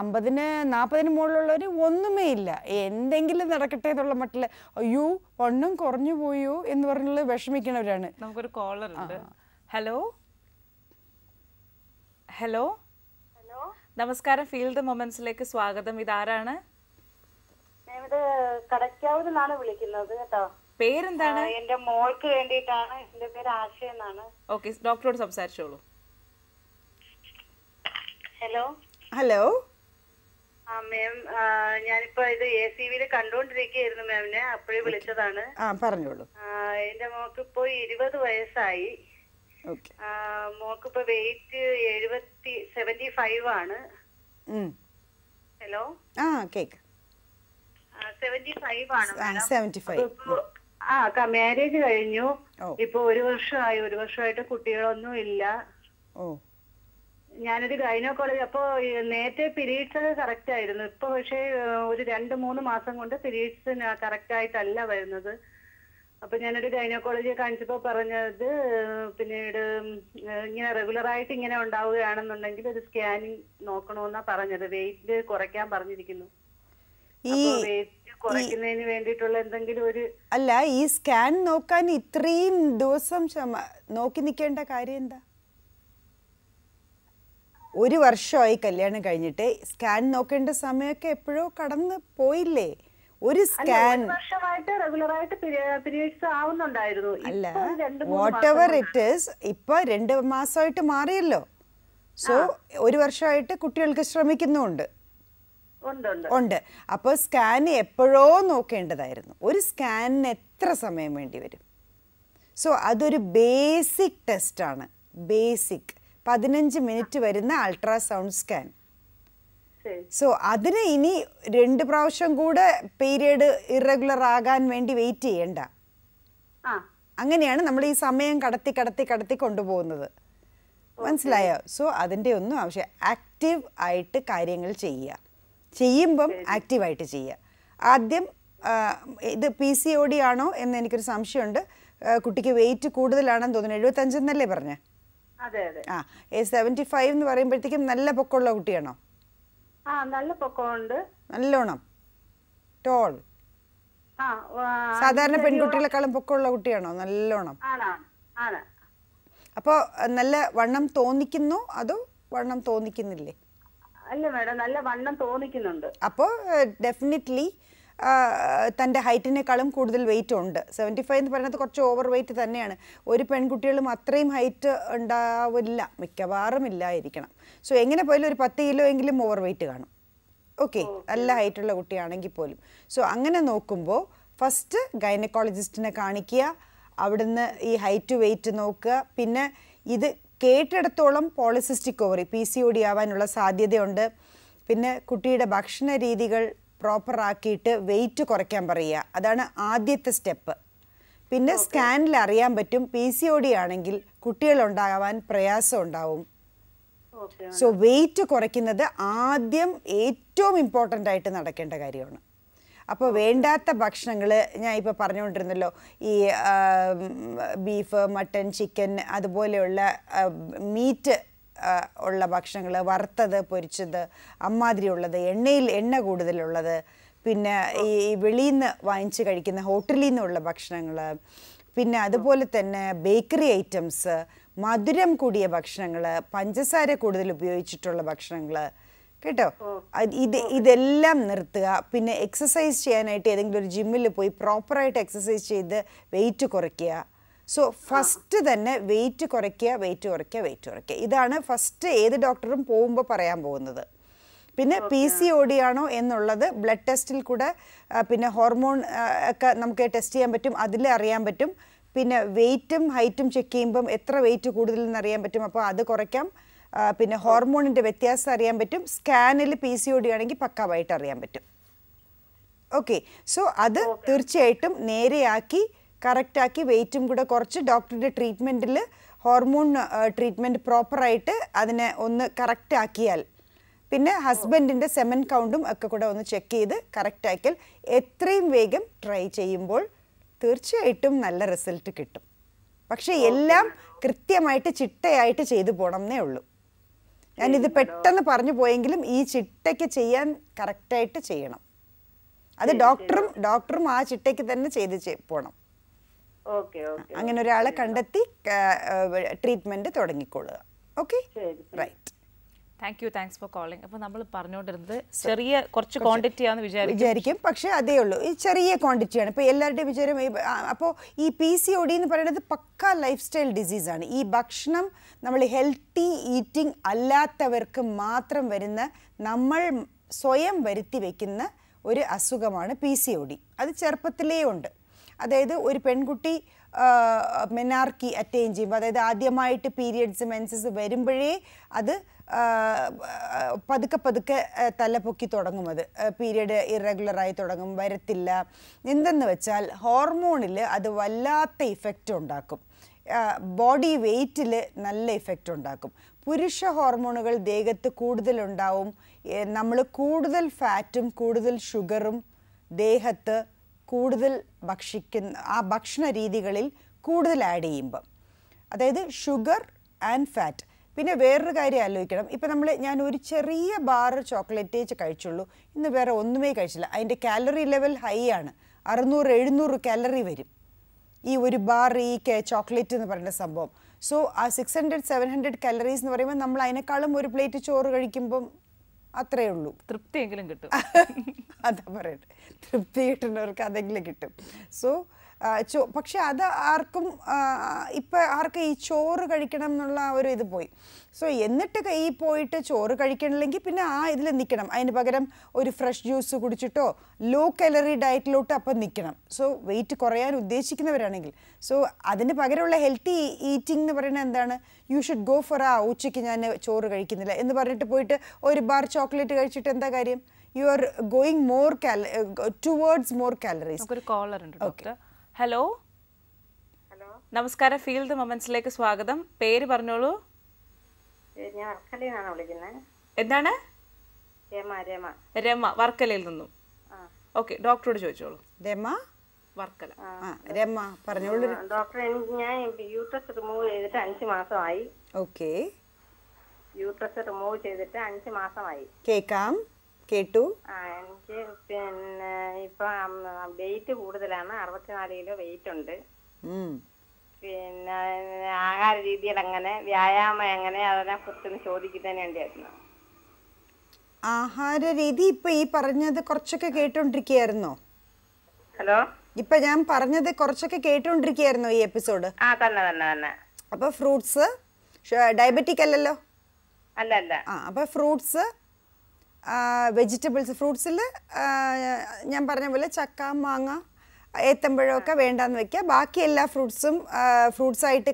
S1: അമ്പതിന് നാൽപ്പതിന് മുകളിലുള്ളവർ ഒന്നുമേ ഇല്ല എന്തെങ്കിലും നടക്കട്ടെ എന്നുള്ള മട്ടിൽ അയ്യോ ഒന്നും കുറഞ്ഞു പോയോ എന്ന് പറഞ്ഞുള്ളത് വിഷമിക്കണവരാണ്
S3: നമുക്കൊരു കോളർ ഉണ്ട് ഹലോ ഹലോ ഹലോ നമസ്കാരം ഫീൽഡ് മൊമെന്റ്സിലേക്ക് സ്വാഗതം ഇതാരാണ്
S4: കടയ്ക്കാവൂരിൽ നിന്നാണ് വിളിക്കുന്നത് കേട്ടോ പേരെന്താണ് എന്റെ മോൾക്ക് വേണ്ടിട്ടാണ് എന്റെ പേര് ആശ എന്നാണ്
S3: ഓക്കെ ഡോക്ടറോട് സംസാരിച്ചോളൂ ഹലോ ഹലോ
S4: ആ മാം ഞാനിപ്പോ ഇത് എ സി വിയിൽ കണ്ടുകൊണ്ടിരിക്കുകയായിരുന്നു മാമിനെ അപ്പോഴേ വിളിച്ചതാണ്
S1: ആ പറഞ്ഞോളൂ
S4: എന്റെ മോക്ക് ഇപ്പോ ഇരുപത് വയസ്സായി മോക്ക് ഇപ്പൊ വെയിറ്റ് എഴുപത്തി സെവന്റി ഫൈവ് ആണ് ഹലോ ആ കേക്ക് സെവന്റി ഫൈവ് ആണ് സെവന്റി ഫൈവ് ആ മാരേജ് കഴിഞ്ഞു ഇപ്പൊ ഒരു വർഷമായി ഒരു വർഷമായിട്ട് കുട്ടികളൊന്നും ഇല്ല ഞാനൊരു ഗൈനോ കോളേജ് അപ്പോ നേരത്തെ പിരീഡ്സ് ഒക്കെ കറക്റ്റ് ആയിരുന്നു ഇപ്പൊ പക്ഷേ ഒരു രണ്ട് മൂന്ന് മാസം കൊണ്ട് പിരീഡ്സ് കറക്റ്റ് ആയിട്ടല്ല വരുന്നത് അപ്പൊ ഞാനൊരു ഗൈനക്കോളജിയെ കാണിച്ചപ്പോൾ പറഞ്ഞത് പിന്നീട് ഇങ്ങനെ റെഗുലർ ആയിട്ട് ഇങ്ങനെ ഉണ്ടാവുകയാണെന്നുണ്ടെങ്കിൽ ഒരു സ്കാനിങ് നോക്കണമെന്നാ പറഞ്ഞത് വെയിറ്റ് കുറയ്ക്കാൻ പറഞ്ഞിരിക്കുന്നു ഈ കുറയ്ക്കുന്നതിന് വേണ്ടിയിട്ടുള്ള എന്തെങ്കിലും ഒരു
S1: അല്ല ഈ സ്കാൻ നോക്കാൻ ഇത്രയും ദിവസം നോക്കി നിൽക്കേണ്ട കാര്യം എന്താ ഒരു വർഷമായി കല്യാണം കഴിഞ്ഞിട്ട് സ്കാൻ നോക്കേണ്ട സമയമൊക്കെ എപ്പോഴോ കടന്ന് പോയില്ലേ ഒരു സ്കാൻ വർഷമായിട്ട് റെഗുലറായിട്ട് പീരിയഡ്സ് ആവുന്നുണ്ടായിരുന്നു അല്ല വാട്ട് എവർ ഇറ്റ് ഈസ് ഇപ്പൊ രണ്ട് മാസമായിട്ട് മാറിയല്ലോ സോ ഒരു വർഷമായിട്ട് കുട്ടികൾക്ക് ശ്രമിക്കുന്നുണ്ട് ഉണ്ട് അപ്പോൾ സ്കാൻ എപ്പോഴോ നോക്കേണ്ടതായിരുന്നു ഒരു സ്കാനിന് എത്ര സമയം വേണ്ടി വരും സോ അതൊരു ബേസിക് ടെസ്റ്റ് ആണ് ബേസിക് പതിനഞ്ച് മിനിറ്റ് വരുന്ന അൾട്രാസൗണ്ട് സ്കാൻ സോ അതിന് ഇനി രണ്ട് പ്രാവശ്യം കൂടെ പീരീഡ് ഇറഗുലർ ആകാൻ വേണ്ടി വെയിറ്റ് ചെയ്യണ്ട അങ്ങനെയാണ് നമ്മൾ ഈ സമയം കടത്തി കടത്തി കടത്തി കൊണ്ടുപോകുന്നത് മനസ്സിലായോ സോ അതിൻ്റെ ഒന്നും ആവശ്യം ആക്റ്റീവ് ആയിട്ട് കാര്യങ്ങൾ ചെയ്യുക ചെയ്യുമ്പം ആക്റ്റീവായിട്ട് ചെയ്യുക ആദ്യം ഇത് പി സി ഒ ഡി ആണോ എന്ന് എനിക്കൊരു സംശയമുണ്ട് കുട്ടിക്ക് വെയിറ്റ് കൂടുതലാണെന്ന് തോന്നുന്നു എഴുപത്തഞ്ചെന്നല്ലേ പറഞ്ഞേ ആ സെവൻറ്റി ഫൈവ് എന്ന് പറയുമ്പോഴത്തേക്കും നല്ല പൊക്കമുള്ള കുട്ടിയാണോ
S4: നല്ല പൊക്കമുണ്ട്
S1: നല്ലോണം ടോൾ
S4: സാധാരണ പെൺകുട്ടികളെക്കാളും
S1: പൊക്കമുള്ള കുട്ടിയാണോ നല്ലോണം അപ്പോൾ നല്ല വണ്ണം തോന്നിക്കുന്നു അതോ വണ്ണം തോന്നിക്കുന്നില്ലേ അല്ല മേഡം നല്ല വണ്ണം തോന്നിക്കുന്നുണ്ട് അപ്പോ ഡെഫിനറ്റ്ലി തൻ്റെ ഹൈറ്റിനേക്കാളും കൂടുതൽ വെയിറ്റ് ഉണ്ട് സെവൻറ്റി ഫൈവ് എന്ന് പറയുന്നത് കുറച്ച് ഓവർ വെയിറ്റ് തന്നെയാണ് ഒരു പെൺകുട്ടികളും അത്രയും ഹൈറ്റ് ഉണ്ടാവില്ല മിക്കവാറും ഇല്ലായിരിക്കണം സോ എങ്ങനെ പോയാലും ഒരു പത്ത് കിലോ എങ്കിലും ഓവർ വെയിറ്റ് കാണും ഓക്കെ നല്ല ഹൈറ്റുള്ള കുട്ടിയാണെങ്കിൽ പോലും സോ അങ്ങനെ നോക്കുമ്പോൾ ഫസ്റ്റ് ഗൈനക്കോളജിസ്റ്റിനെ കാണിക്കുക അവിടുന്ന് ഈ ഹൈറ്റ് വെയിറ്റ് നോക്കുക പിന്നെ ഇത് കേട്ടിടത്തോളം polycystic ovary P C O D ആവാനുള്ള സാധ്യതയുണ്ട് പിന്നെ കുട്ടിയുടെ ഭക്ഷണ രീതികൾ പ്രോപ്പറാക്കിയിട്ട് വെയിറ്റ് കുറയ്ക്കാൻ പറയുക അതാണ് ആദ്യത്തെ സ്റ്റെപ്പ് പിന്നെ സ്കാനിൽ അറിയാൻ പറ്റും പി സി ഒ ഡി ആണെങ്കിൽ കുട്ടികളുണ്ടാവാൻ പ്രയാസം ഉണ്ടാവും സോ വെയിറ്റ് കുറയ്ക്കുന്നത് ആദ്യം ഏറ്റവും ഇമ്പോർട്ടൻ്റ് ആയിട്ട് നടക്കേണ്ട കാര്യമാണ് അപ്പോൾ വേണ്ടാത്ത ഭക്ഷണങ്ങൾ ഞാൻ ഇപ്പോൾ പറഞ്ഞുകൊണ്ടിരുന്നല്ലോ ഈ ബീഫ് മട്ടൺ ചിക്കൻ അതുപോലെയുള്ള മീറ്റ് ഉള്ള ഭക്ഷണങ്ങൾ വറുത്തത് പൊരിച്ചത് അമ്മാതിരി ഉള്ളത് എണ്ണയിൽ എണ്ണ കൂടുതലുള്ളത് പിന്നെ ഈ വെളിയിൽ നിന്ന് വാങ്ങിച്ച് കഴിക്കുന്ന ഹോട്ടലിൽ നിന്നുള്ള ഭക്ഷണങ്ങൾ പിന്നെ അതുപോലെ തന്നെ ബേക്കറി ഐറ്റംസ് മധുരം കൂടിയ ഭക്ഷണങ്ങൾ പഞ്ചസാര കൂടുതൽ ഉപയോഗിച്ചിട്ടുള്ള ഭക്ഷണങ്ങൾ കേട്ടോ ഇത് ഇതെല്ലാം നിർത്തുക പിന്നെ എക്സസൈസ് ചെയ്യാനായിട്ട് ഏതെങ്കിലും ഒരു ജിമ്മിൽ പോയി പ്രോപ്പറായിട്ട് എക്സസൈസ് ചെയ്ത് വെയിറ്റ് കുറയ്ക്കുക സോ ഫസ്റ്റ് തന്നെ വെയിറ്റ് കുറയ്ക്കുക വെയിറ്റ് കുറയ്ക്കുക വെയിറ്റ് കുറയ്ക്കുക ഇതാണ് ഫസ്റ്റ് ഏത് ഡോക്ടറും പോകുമ്പോൾ പറയാൻ പോകുന്നത് പിന്നെ പി സി ഒ ഡി ആണോ എന്നുള്ളത് ബ്ലഡ് ടെസ്റ്റിൽ കൂടെ പിന്നെ ഹോർമോൺ ഒക്കെ നമുക്ക് ടെസ്റ്റ് ചെയ്യാൻ പറ്റും അതിൽ അറിയാൻ പറ്റും പിന്നെ വെയിറ്റും ഹൈറ്റും ചെക്ക് ചെയ്യുമ്പം എത്ര വെയിറ്റ് കൂടുതലെന്ന് അറിയാൻ പറ്റും അപ്പോൾ അത് കുറയ്ക്കാം പിന്നെ ഹോർമോണിൻ്റെ വ്യത്യാസം അറിയാൻ പറ്റും സ്കാനിൽ പി സി ഒ ഡി ആണെങ്കിൽ പക്കാവായിട്ട് അറിയാൻ പറ്റും ഓക്കെ സോ അത് തീർച്ചയായിട്ടും നേരെയാക്കി കറക്റ്റാക്കി വെയിറ്റും കൂടെ കുറച്ച് ഡോക്ടറുടെ ട്രീറ്റ്മെൻറ്റിൽ ഹോർമോൺ ട്രീറ്റ്മെൻറ്റ് പ്രോപ്പറായിട്ട് അതിനെ ഒന്ന് കറക്റ്റാക്കിയാൽ പിന്നെ ഹസ്ബൻഡിൻ്റെ സെമൻ കൗണ്ടും ഒക്കെ കൂടെ ഒന്ന് ചെക്ക് ചെയ്ത് കറക്റ്റാക്കിയാൽ എത്രയും വേഗം ട്രൈ ചെയ്യുമ്പോൾ തീർച്ചയായിട്ടും നല്ല റിസൾട്ട് കിട്ടും പക്ഷേ എല്ലാം കൃത്യമായിട്ട് ചിട്ടയായിട്ട് ചെയ്തു പോകണം എന്നേ ഉള്ളൂ
S2: ഞാനിത് പെട്ടെന്ന്
S1: പറഞ്ഞു പോയെങ്കിലും ഈ ചിട്ടയ്ക്ക് ചെയ്യാൻ കറക്റ്റായിട്ട് ചെയ്യണം
S4: അത് ഡോക്ടറും
S1: ഡോക്ടറും ആ ചിട്ടയ്ക്ക് തന്നെ ചെയ്ത് പോണം അങ്ങനെ ഒരാളെ കണ്ടെത്തി ട്രീറ്റ്മെന്റ് തുടങ്ങിക്കൊള്ളുക okay right
S3: thank you thanks for calling അപ്പോൾ നമ്മൾ പറഞ്ഞുകൊണ്ടിരുന്നത് ചെറിയ കുറച്ച് ക്വാണ്ടിറ്റി ആണെന്ന് വിചാരിക്കും വിചാരിക്കും
S1: പക്ഷേ അതേ ഉള്ളൂ ഈ ചെറിയ ക്വാണ്ടിറ്റി ആണ് ഇപ്പോൾ എല്ലാവരുടെയും വിചാരം അപ്പോൾ ഈ പി സി ഒ ഡി എന്ന് പറയുന്നത് പക്ക ലൈഫ് സ്റ്റൈൽ ഡിസീസാണ് ഈ ഭക്ഷണം നമ്മൾ ഹെൽത്തി ഈറ്റിംഗ് അല്ലാത്തവർക്ക് മാത്രം വരുന്ന നമ്മൾ സ്വയം വരുത്തി വയ്ക്കുന്ന ഒരു അസുഖമാണ് പി സി ഒ ഡി അത് ചെറുപ്പത്തിലേ ഉണ്ട് അതായത് ഒരു പെൺകുട്ടി മെനാർക്കി അറ്റൈൻ ചെയ്യുമ്പോൾ അതായത് ആദ്യമായിട്ട് പീരിയഡ്സ് മെൻസസ് വരുമ്പോഴേ അത് പതുക്കെ പതുക്കെ തല പൊക്കി തുടങ്ങും അത് പീരീഡ് ഇറഗുലറായി തുടങ്ങും വരത്തില്ല എന്തെന്ന് വെച്ചാൽ ഹോർമോണിൽ അത് വല്ലാത്ത ഇഫക്റ്റ് ഉണ്ടാക്കും ബോഡി വെയ്റ്റിൽ നല്ല ഇഫക്റ്റ് ഉണ്ടാക്കും പുരുഷ ഹോർമോണുകൾ ദേഹത്ത് കൂടുതലുണ്ടാവും നമ്മൾ കൂടുതൽ ഫാറ്റും കൂടുതൽ ഷുഗറും ദേഹത്ത് കൂടുതൽ ഭക്ഷിക്കുന്ന ആ ഭക്ഷണ രീതികളിൽ കൂടുതൽ ആഡ് ചെയ്യുമ്പം അതായത് ഷുഗർ ആൻഡ് ഫാറ്റ് പിന്നെ വേറൊരു കാര്യം ആലോചിക്കണം ഇപ്പം നമ്മൾ ഞാൻ ഒരു ചെറിയ ബാർ ചോക്ലേറ്റേച്ച് കഴിച്ചുള്ളൂ ഇന്ന് വേറെ ഒന്നുമേ കഴിച്ചില്ല അതിൻ്റെ കാലറി ലെവൽ ഹൈ ആണ് അറുന്നൂറ് എഴുന്നൂറ് കാലറി വരും ഈ ഒരു ബാർ ഈ ചോക്ലേറ്റ് എന്ന് പറയുന്ന സംഭവം സോ ആ six hundred seven hundred calories എന്ന് പറയുമ്പോൾ നമ്മൾ അതിനേക്കാളും ഒരു പ്ലേറ്റ് ചോറ് കഴിക്കുമ്പം
S3: അത്രേ ഉള്ളൂ തൃപ്തിയെങ്കിലും കിട്ടും
S1: *laughs* അതാ പറയട്ടെ തൃപ്തി കിട്ടുന്നവർക്ക് അതെങ്കിലും കിട്ടും സോ പക്ഷെ അത് ആർക്കും ഇപ്പം ആർക്ക് ഈ ചോറ് കഴിക്കണം എന്നുള്ള ഒരു ഇത് പോയി സോ എന്നിട്ട് ഈ പോയിട്ട് ചോറ് കഴിക്കണില്ലെങ്കിൽ പിന്നെ ആ ഇതിൽ നിൽക്കണം അതിന് പകരം ഒരു ഫ്രഷ് ജ്യൂസ് കുടിച്ചിട്ടോ ലോ കലറി ഡയറ്റിലോട്ട് അപ്പം നിൽക്കണം സോ വെയിറ്റ് കുറയാൻ ഉദ്ദേശിക്കുന്നവരാണെങ്കിൽ സോ അതിന് പകരമുള്ള ഹെൽത്തി ഈറ്റിംഗ് എന്ന് പറയുന്നത് എന്താണ് യു ഷുഡ് ഗോ ഫോർ ആ ഉച്ചയ്ക്ക് ഞാൻ ചോറ് കഴിക്കുന്നില്ല എന്ന് പറഞ്ഞിട്ട് പോയിട്ട് ഒരു ബാർ ചോക്ലേറ്റ് കഴിച്ചിട്ട് എന്താ കാര്യം you are going more calorie towards more
S3: calories ഒരു കോളർ ഉണ്ട് ഡോക്ടർ ഹലോ ഹലോ നമസ്കാരം ഫീൽഡ് മൊമെന്റ്സിലേക്ക് സ്വാഗതം പേര് പറഞ്ഞോളൂ
S5: ഞാൻ വർക്കലയിലാണ് വിളിക്കുന്നത് എന്താണ് രമ രമ
S3: രമ വർക്കലയിൽ നിന്നും ഓക്കെ ഡോക്ടറോട് ചോദിച്ചോളൂ രമ വർക്കല രമ പറഞ്ഞോളൂ
S5: ഡോക്ടർ ഞാൻ യൂട്രസ് റിമൂവ് ചെയ്തിട്ട് അഞ്ച് മാസമായി ഓക്കെ യൂട്രസ് റിമൂവ് ചെയ്തിട്ട് അഞ്ച് മാസമായി
S1: കേക്കാം കേട്ടു
S5: എനിക്ക് പിന്നെ ഇപ്പൊ വെയിറ്റ് കൂടുതലാണ് അറുപത്തിനാല് കിലോ വെയിറ്റ് ഉണ്ട് പിന്നെ ആഹാര രീതികൾ അങ്ങനെ വ്യായാമം എങ്ങനെ അതിനെ കുറിച്ച് ചോദിക്കുന്നതിന് വേണ്ടിയായിരുന്നു
S1: ആഹാര രീതി ഇപ്പൊ ഈ പറഞ്ഞത് കുറച്ചൊക്കെ കേട്ടോണ്ടിരിക്കുകയായിരുന്നോ ഹലോ ഇപ്പൊ ഞാൻ പറഞ്ഞത് കുറച്ചൊക്കെ കേട്ടോണ്ടിരിക്കുന്നു ഈ എപ്പിസോഡ്
S5: ആ തന്നെ തന്നെ തന്നെ
S1: അപ്പൊ ഫ്രൂട്ട്സ് ഡയബറ്റിക് അല്ലല്ലോ അല്ല അല്ല ആ അപ്പൊ ഫ്രൂട്ട്സ് വെജിറ്റബിൾസ് ഫ്രൂട്ട്സിൽ ഞാൻ പറഞ്ഞ പോലെ ചക്ക മാങ്ങ ഏത്തമ്പഴമൊക്കെ വേണ്ടാന്ന് വെക്കുക ബാക്കി എല്ലാ ഫ്രൂട്ട്സും ഫ്രൂട്ട്സായിട്ട്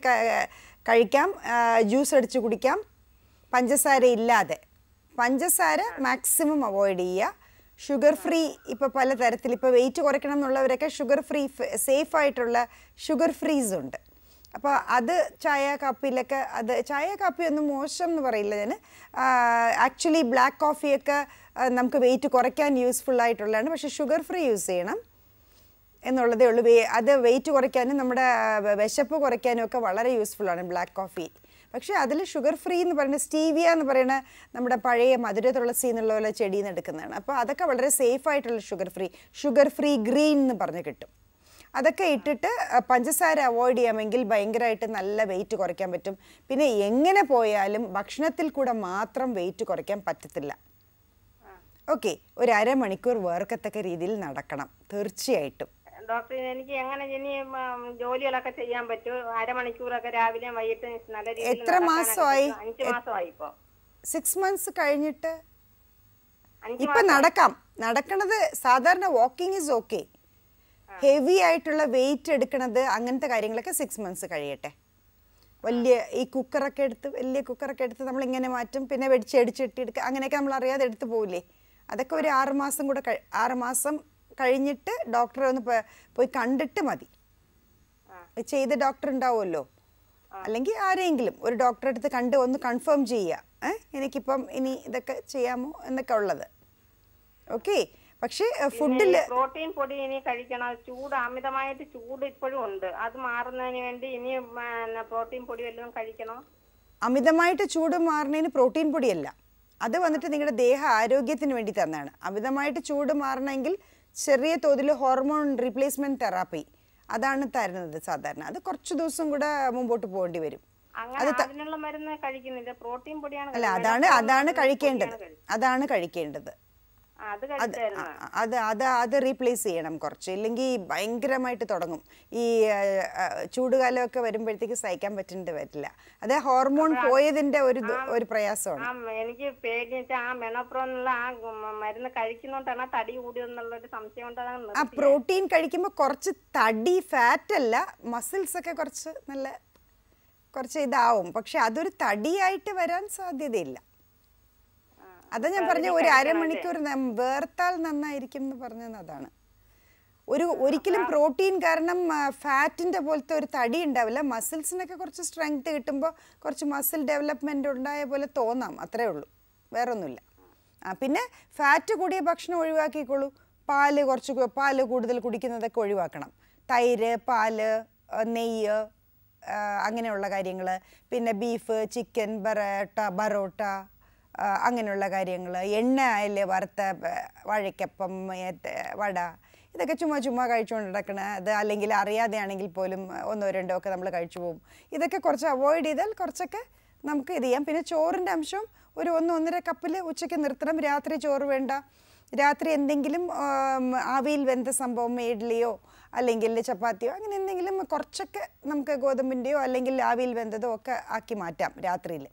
S1: കഴിക്കാം ജ്യൂസ് അടിച്ച് കുടിക്കാം പഞ്ചസാര ഇല്ലാതെ പഞ്ചസാര മാക്സിമം അവോയ്ഡ് ചെയ്യുക ഷുഗർ ഫ്രീ ഇപ്പോൾ പലതരത്തിൽ ഇപ്പോൾ വെയിറ്റ് കുറയ്ക്കണം എന്നുള്ളവരൊക്കെ ഷുഗർ ഫ്രീ സേഫ് ആയിട്ടുള്ള ഷുഗർ ഫ്രീസ് ഉണ്ട് അപ്പോൾ അത് ചായ കാപ്പിയിലൊക്കെ അത് ചായ കാപ്പിയൊന്നും മോശം എന്ന് പറയില്ല ഞാൻ ആക്ച്വലി ബ്ലാക്ക് കോഫിയൊക്കെ നമുക്ക് വെയിറ്റ് കുറയ്ക്കാൻ യൂസ്ഫുൾ ആയിട്ടുള്ളതാണ് പക്ഷേ ഷുഗർ ഫ്രീ യൂസ് ചെയ്യണം എന്നുള്ളതേ ഉള്ളൂ അത് വെയിറ്റ് കുറയ്ക്കാനും നമ്മുടെ വിശപ്പ് കുറയ്ക്കാനും ഒക്കെ വളരെ യൂസ്ഫുൾ ആണ് ബ്ലാക്ക് കോഫി പക്ഷേ അതിൽ ഷുഗർ ഫ്രീ എന്ന് പറയുന്നത് സ്റ്റീവിയ എന്ന് പറയുന്ന നമ്മുടെ പഴയ മധുര തുളസി എന്നുള്ള പോലെ ചെടിയിൽ നിന്ന് എടുക്കുന്നതാണ് അപ്പോൾ അതൊക്കെ വളരെ സേഫ് ആയിട്ടുള്ള sugar free sugar free green എന്ന് പറഞ്ഞ് കിട്ടും അതൊക്കെ ഇട്ടിട്ട് പഞ്ചസാര അവോയ്ഡ് ചെയ്യാമെങ്കിൽ ഭയങ്കരമായിട്ട് നല്ല വെയിറ്റ് കുറയ്ക്കാൻ പറ്റും പിന്നെ എങ്ങനെ പോയാലും ഭക്ഷണത്തിൽ കൂടെ മാത്രം വെയിറ്റ് കുറയ്ക്കാൻ പറ്റത്തില്ല ഓക്കെ ഒരു അരമണിക്കൂർ വേർക്കത്തക്ക രീതിയിൽ നടക്കണം തീർച്ചയായിട്ടും
S5: ഡോക്ടർ എനിക്ക് എങ്ങനെ ഇനി ജോലികളൊക്കെ ചെയ്യാൻ പറ്റും അരമണിക്കൂറൊക്കെ രാവിലെ വൈകിട്ട് നല്ല രീതിയിൽ എത്ര മാസമായി അഞ്ച് മാസമായി ഇപ്പോ
S1: സിക്സ് മന്ത്സ് കഴിഞ്ഞിട്ട്
S5: ഇപ്പൊ നടക്കാം
S1: നടക്കണത് സാധാരണ വാക്കിംഗ് ഇസ് ഓക്കെ ഹെവി ആയിട്ടുള്ള വെയിറ്റ് എടുക്കണത് അങ്ങനത്തെ കാര്യങ്ങളൊക്കെ സിക്സ് മന്ത്സ് കഴിയട്ടെ വലിയ ഈ കുക്കറൊക്കെ എടുത്ത് വലിയ കുക്കറൊക്കെ എടുത്ത് നമ്മൾ ഇങ്ങനെ മാറ്റും പിന്നെ വെടിച്ച് അടിച്ചിട്ട് എടുക്കുക അങ്ങനെയൊക്കെ നമ്മൾ അറിയാതെ എടുത്ത് പോവില്ലേ അതൊക്കെ ഒരു ആറുമാസം കൂടെ ആറുമാസം കഴിഞ്ഞിട്ട് ഡോക്ടറെ ഒന്ന് പോയി കണ്ടിട്ട് മതി ചെയ്ത ഡോക്ടർ ഉണ്ടാവുമല്ലോ അല്ലെങ്കിൽ ആരെങ്കിലും ഒരു ഡോക്ടറെ അടുത്ത് കണ്ട് ഒന്ന് കൺഫേം ചെയ്യുക ഏഹ് എനിക്കിപ്പം ഇനി ഇതൊക്കെ ചെയ്യാമോ എന്നൊക്കെ ഉള്ളത് ഓക്കേ പക്ഷേ ഫുഡിൽ
S5: പ്രോട്ടീൻ പൊടി ഇനി കഴിക്കണം ചൂട് അമിതമായിട്ട് ചൂട് ഇപ്പോഴും ഉണ്ട് അത് മാറുന്നതിന് വേണ്ടി ഇനി പ്രോട്ടീൻ പൊടി വല്ലതും കഴിക്കണം
S1: അമിതമായിട്ട് ചൂട് മാറുന്നതിന് പ്രോട്ടീൻ പൊടിയല്ല അത് വന്നിട്ട് നിങ്ങളുടെ ദേഹ ആരോഗ്യത്തിന് വേണ്ടി തന്നാണ് അമിതമായിട്ട് ചൂട് മാറണമെങ്കിൽ ചെറിയ തോതിൽ ഹോർമോൺ റീപ്ലേസ്മെന്റ് തെറാപ്പി അതാണ് തരുന്നത് സാധാരണ അത് കുറച്ച് ദിവസം കൂടെ മുമ്പോട്ട് പോകേണ്ടി വരും
S5: അല്ല അതാണ് അതാണ് കഴിക്കേണ്ടത്
S1: അതാണ് കഴിക്കേണ്ടത് അത് അത് അത് റീപ്ലേസ് ചെയ്യണം കുറച്ച് ഇല്ലെങ്കിൽ ഭയങ്കരമായിട്ട് തുടങ്ങും ഈ ചൂടുകാലമൊക്കെ വരുമ്പോഴത്തേക്ക് സഹിക്കാൻ പറ്റുന്നത് വരില്ല അത് ഹോർമോൺ പോയതിന്റെ ഒരു ഒരു പ്രയാസമാണ്
S5: എനിക്ക് പേടി ആ മെണോപ്രോ എന്നുള്ള ആ മരുന്ന് കഴിക്കുന്നോണ്ടാണ് തടി കൂടിയെന്നുള്ള ഒരു സംശയം കൊണ്ടാണ് ആ
S1: പ്രോട്ടീൻ കഴിക്കുമ്പോൾ കുറച്ച് തടി ഫാറ്റ് അല്ല മസിൽസ് ഒക്കെ കുറച്ച് നല്ല കുറച്ച് ഇതാവും പക്ഷെ അതൊരു തടിയായിട്ട് വരാൻ സാധ്യതയില്ല അതാ ഞാൻ പറഞ്ഞ ഒരു അരമണിക്കൂർ വേർത്താൽ നന്നായിരിക്കും എന്ന് പറഞ്ഞത് അതാണ് ഒരു ഒരിക്കലും പ്രോട്ടീൻ കാരണം ഫാറ്റിന്റെ പോലത്തെ ഒരു തടി ഉണ്ടാവില്ല മസിൽസിനൊക്കെ കുറച്ച് സ്ട്രെങ്ത് കിട്ടുമ്പോൾ കുറച്ച് മസിൽ ഡെവലപ്മെന്റ് ഉണ്ടായ പോലെ തോന്നാം അത്രേ ഉള്ളൂ വേറൊന്നുമില്ല ആ പിന്നെ ഫാറ്റ് കൂടിയ ഭക്ഷണം ഒഴിവാക്കിക്കോളൂ പാല് കുറച്ച് പാല് കൂടുതൽ കുടിക്കുന്നതൊക്കെ ഒഴിവാക്കണം തൈര് പാല് നെയ്യ് അങ്ങനെയുള്ള കാര്യങ്ങൾ പിന്നെ ബീഫ് ചിക്കൻ ബറോട്ട ബറോട്ട അങ്ങനെയുള്ള കാര്യങ്ങൾ എണ്ണ അല്ലേ വറുത്ത വഴക്കപ്പം വട ഇതൊക്കെ ചുമ്മാ ചുമ്മാ കഴിച്ചുകൊണ്ട് നടക്കണ അത് അല്ലെങ്കിൽ അറിയാതെ ആണെങ്കിൽ പോലും ഒന്നോ രണ്ടോ ഒക്കെ നമ്മൾ കഴിച്ചു പോകും ഇതൊക്കെ കുറച്ച് അവോയ്ഡ് ചെയ്താൽ കുറച്ചൊക്കെ നമുക്ക് ഇത് ചെയ്യാം പിന്നെ ചോറിൻ്റെ അംശം ഒരു ഒന്ന് ഒന്നര കപ്പിൽ ഉച്ചയ്ക്ക് നിർത്തണം രാത്രി ചോറ് വേണ്ട രാത്രി എന്തെങ്കിലും ആവിയിൽ വെന്ത സംഭവം ഇഡ്ലിയോ അല്ലെങ്കിൽ ചപ്പാത്തിയോ അങ്ങനെ എന്തെങ്കിലും കുറച്ചൊക്കെ നമുക്ക് ഗോതമ്പിൻ്റെയോ അല്ലെങ്കിൽ ആവിയിൽ വെന്തതോ ഒക്കെ ആക്കി മാറ്റാം രാത്രിയിൽ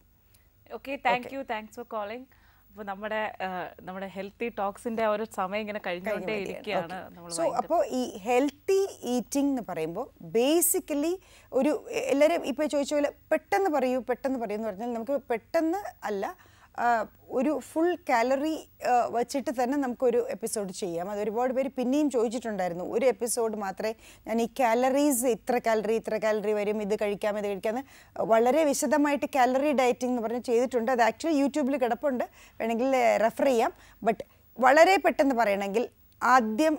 S3: okay thank you thanks for calling അപ്പോൾ നമ്മുടെ നമ്മുടെ ഹെൽത്തി ടോക്സിൻ്റെ ഒരു സമയം ഇങ്ങനെ കഴിഞ്ഞുകൊണ്ടേ ഇരിക്കുകയാണ് സോ അപ്പോൾ ഈ
S1: ഹെൽത്തി ഈറ്റിംഗ് എന്ന് പറയുമ്പോൾ ബേസിക്കലി ഒരു എല്ലാവരും ഇപ്പോൾ ചോദിച്ച പോലെ പെട്ടെന്ന് പറയൂ പെട്ടെന്ന് പറയൂ എന്ന് പറഞ്ഞാൽ നമുക്ക് പെട്ടെന്ന് അല്ല ഒരു ഫുൾ കാലറി വച്ചിട്ട് തന്നെ നമുക്കൊരു എപ്പിസോഡ് ചെയ്യാം അത് ഒരുപാട് പേര് പിന്നെയും ചോദിച്ചിട്ടുണ്ടായിരുന്നു ഒരു എപ്പിസോഡ് മാത്രമേ ഞാൻ ഈ കാലറീസ് ഇത്ര കാലറി ഇത്ര കാലറി വരും ഇത് കഴിക്കാം ഇത് കഴിക്കാം വളരെ വിശദമായിട്ട് കാലറി ഡയറ്റിംഗ് എന്ന് പറഞ്ഞ് ചെയ്തിട്ടുണ്ട് അത് ആക്ച്വലി യൂട്യൂബിൽ കിടപ്പുണ്ട് വേണമെങ്കിൽ റെഫർ ചെയ്യാം ബട്ട് വളരെ പെട്ടെന്ന് പറയണമെങ്കിൽ ആദ്യം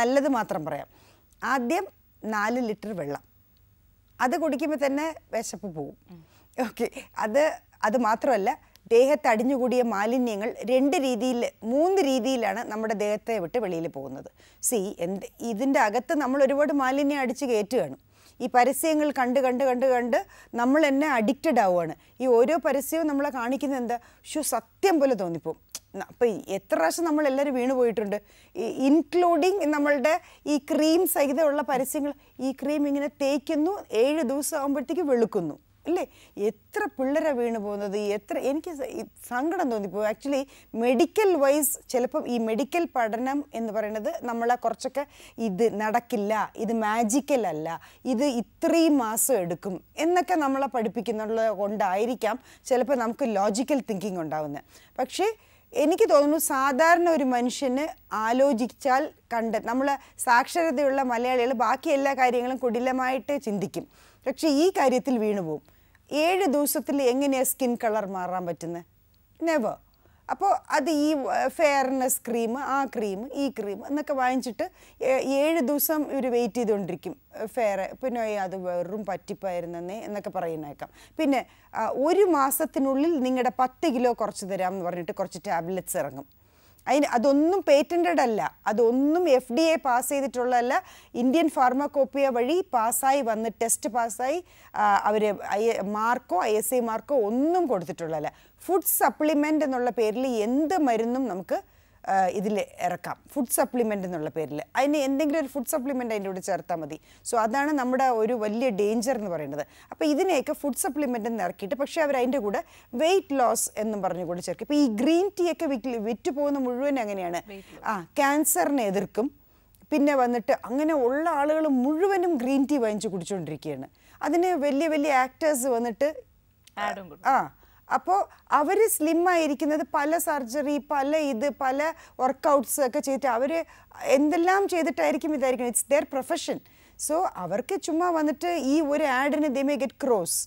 S1: നല്ലത് മാത്രം പറയാം ആദ്യം നാല് ലിറ്റർ വെള്ളം അത് കുടിക്കുമ്പോൾ തന്നെ വിശപ്പ് പോവും ഓക്കെ അത് അത് മാത്രമല്ല ദേഹത്തടിഞ്ഞുകൂടിയ മാലിന്യങ്ങൾ രണ്ട് രീതിയിൽ മൂന്ന് രീതിയിലാണ് നമ്മുടെ ദേഹത്തെ വിട്ട് വെളിയിൽ പോകുന്നത് സി എന്ത് ഇതിൻ്റെ അകത്ത് നമ്മൾ ഒരുപാട് മാലിന്യം അടിച്ച് കയറ്റുകയാണ് ഈ പരസ്യങ്ങൾ കണ്ട് കണ്ട് കണ്ട് കണ്ട് നമ്മൾ എന്നെ അഡിക്റ്റഡ് ആവുകയാണ് ഈ ഓരോ പരസ്യവും നമ്മളെ കാണിക്കുന്നത് എന്താ ഷു സത്യം പോലെ തോന്നിപ്പോവും അപ്പോൾ എത്ര പ്രാവശ്യം നമ്മളെല്ലാവരും വീണ് പോയിട്ടുണ്ട് ഇൻക്ലൂഡിങ് നമ്മളുടെ ഈ ക്രീം സഹിതമുള്ള പരസ്യങ്ങൾ ഈ ക്രീം ഇങ്ങനെ തേക്കുന്നു ഏഴ് ദിവസം ആകുമ്പോഴത്തേക്ക് വെളുക്കുന്നു അല്ലേ എത്ര പിള്ളേരെ വീണ് പോകുന്നത് എത്ര എനിക്ക് സങ്കടം തോന്നിപ്പോയി ആക്ച്വലി മെഡിക്കൽ വൈസ് ചിലപ്പം ഈ മെഡിക്കൽ പഠനം എന്ന് പറയുന്നത് നമ്മളെ കുറച്ചൊക്കെ ഇത് നടക്കില്ല ഇത് മാജിക്കൽ അല്ല ഇത് ഇത്രയും മാസം എടുക്കും എന്നൊക്കെ നമ്മളെ പഠിപ്പിക്കുന്നുള്ളത് കൊണ്ടായിരിക്കാം ചിലപ്പോൾ നമുക്ക് ലോജിക്കൽ തിങ്കിങ് ഉണ്ടാവുന്നത് പക്ഷേ എനിക്ക് തോന്നുന്നു സാധാരണ ഒരു മനുഷ്യന് ആലോചിച്ചാൽ കണ്ട് നമ്മൾ സാക്ഷരതയുള്ള മലയാളികൾ ബാക്കി എല്ലാ കാര്യങ്ങളും കുടിലമായിട്ട് ചിന്തിക്കും പക്ഷേ ഈ കാര്യത്തിൽ വീണുപോകും ഏഴ് ദിവസത്തിൽ എങ്ങനെയാണ് സ്കിൻ കളർ മാറാൻ പറ്റുന്നത് നെവർ അപ്പോൾ അത് ഈ ഫെയർനെസ് ക്രീം ആ ക്രീം ഈ ക്രീം എന്നൊക്കെ വാങ്ങിച്ചിട്ട് ഏഴ് ദിവസം ഇവർ വെയിറ്റ് ചെയ്തുകൊണ്ടിരിക്കും ഫെയർ പിന്നെ അത് വെറും പറ്റിപ്പായിരുന്നെന്നേ എന്നൊക്കെ പറയുന്നേക്കാം പിന്നെ ഒരു മാസത്തിനുള്ളിൽ നിങ്ങളുടെ പത്ത് കിലോ കുറച്ച് തരാമെന്ന് പറഞ്ഞിട്ട് കുറച്ച് ടാബ്ലറ്റ്സ് ഇറങ്ങും അതിന് അതൊന്നും പേറ്റൻറ്റഡ് അല്ല അതൊന്നും എഫ് ഡി എ പാസ് ചെയ്തിട്ടുള്ളതല്ല ഇന്ത്യൻ ഫാർമക്കോപ്പിയ വഴി പാസ്സായി വന്ന് ടെസ്റ്റ് പാസ്സായി അവർ ഐ മാർക്കോ ഐ എസ് ഐ മാർക്കോ ഒന്നും കൊടുത്തിട്ടുള്ളതല്ല ഫുഡ് സപ്ലിമെൻ്റ് എന്നുള്ള പേരിൽ എന്ത് മരുന്നും നമുക്ക് ഇതിൽ ഇറക്കാം ഫുഡ് സപ്ലിമെൻ്റ് എന്നുള്ള പേരിൽ അതിന് എന്തെങ്കിലും ഒരു ഫുഡ് സപ്ലിമെൻ്റ് അതിൻ്റെ കൂടെ ചേർത്താൽ മതി സോ അതാണ് നമ്മുടെ ഒരു വലിയ ഡേഞ്ചർ എന്ന് പറയുന്നത് അപ്പോൾ ഇതിനെയൊക്കെ ഫുഡ് സപ്ലിമെൻ്റ് എന്ന് ഇറക്കിയിട്ട് പക്ഷേ അവർ അതിൻ്റെ കൂടെ വെയിറ്റ് ലോസ് എന്നും പറഞ്ഞു കൂടെ ചേർക്കും ഇപ്പോൾ ഈ ഗ്രീൻ ടീ ഒക്കെ വിറ്റ് പോകുന്ന മുഴുവൻ അങ്ങനെയാണ് ആ ക്യാൻസറിനെ എതിർക്കും പിന്നെ വന്നിട്ട് അങ്ങനെ ഉള്ള ആളുകൾ മുഴുവനും ഗ്രീൻ ടീ വാങ്ങിച്ച് കുടിച്ചുകൊണ്ടിരിക്കുകയാണ് അതിന് വലിയ വലിയ ആക്ടേഴ്സ് വന്നിട്ട് ആ അപ്പോൾ അവർ സ്ലിം ആയിരിക്കുന്നത് പല സർജറി പല ഇത് പല വർക്കൗട്ട്സ് ഒക്കെ ചെയ്തിട്ട് അവർ എന്തെല്ലാം ചെയ്തിട്ടായിരിക്കും ഇതായിരിക്കും ഇറ്റ്സ് ദെയർ പ്രൊഫഷൻ സോ അവർക്ക് ചുമ്മാ വന്നിട്ട് ഈ ഒരു ആഡിന് they may get cross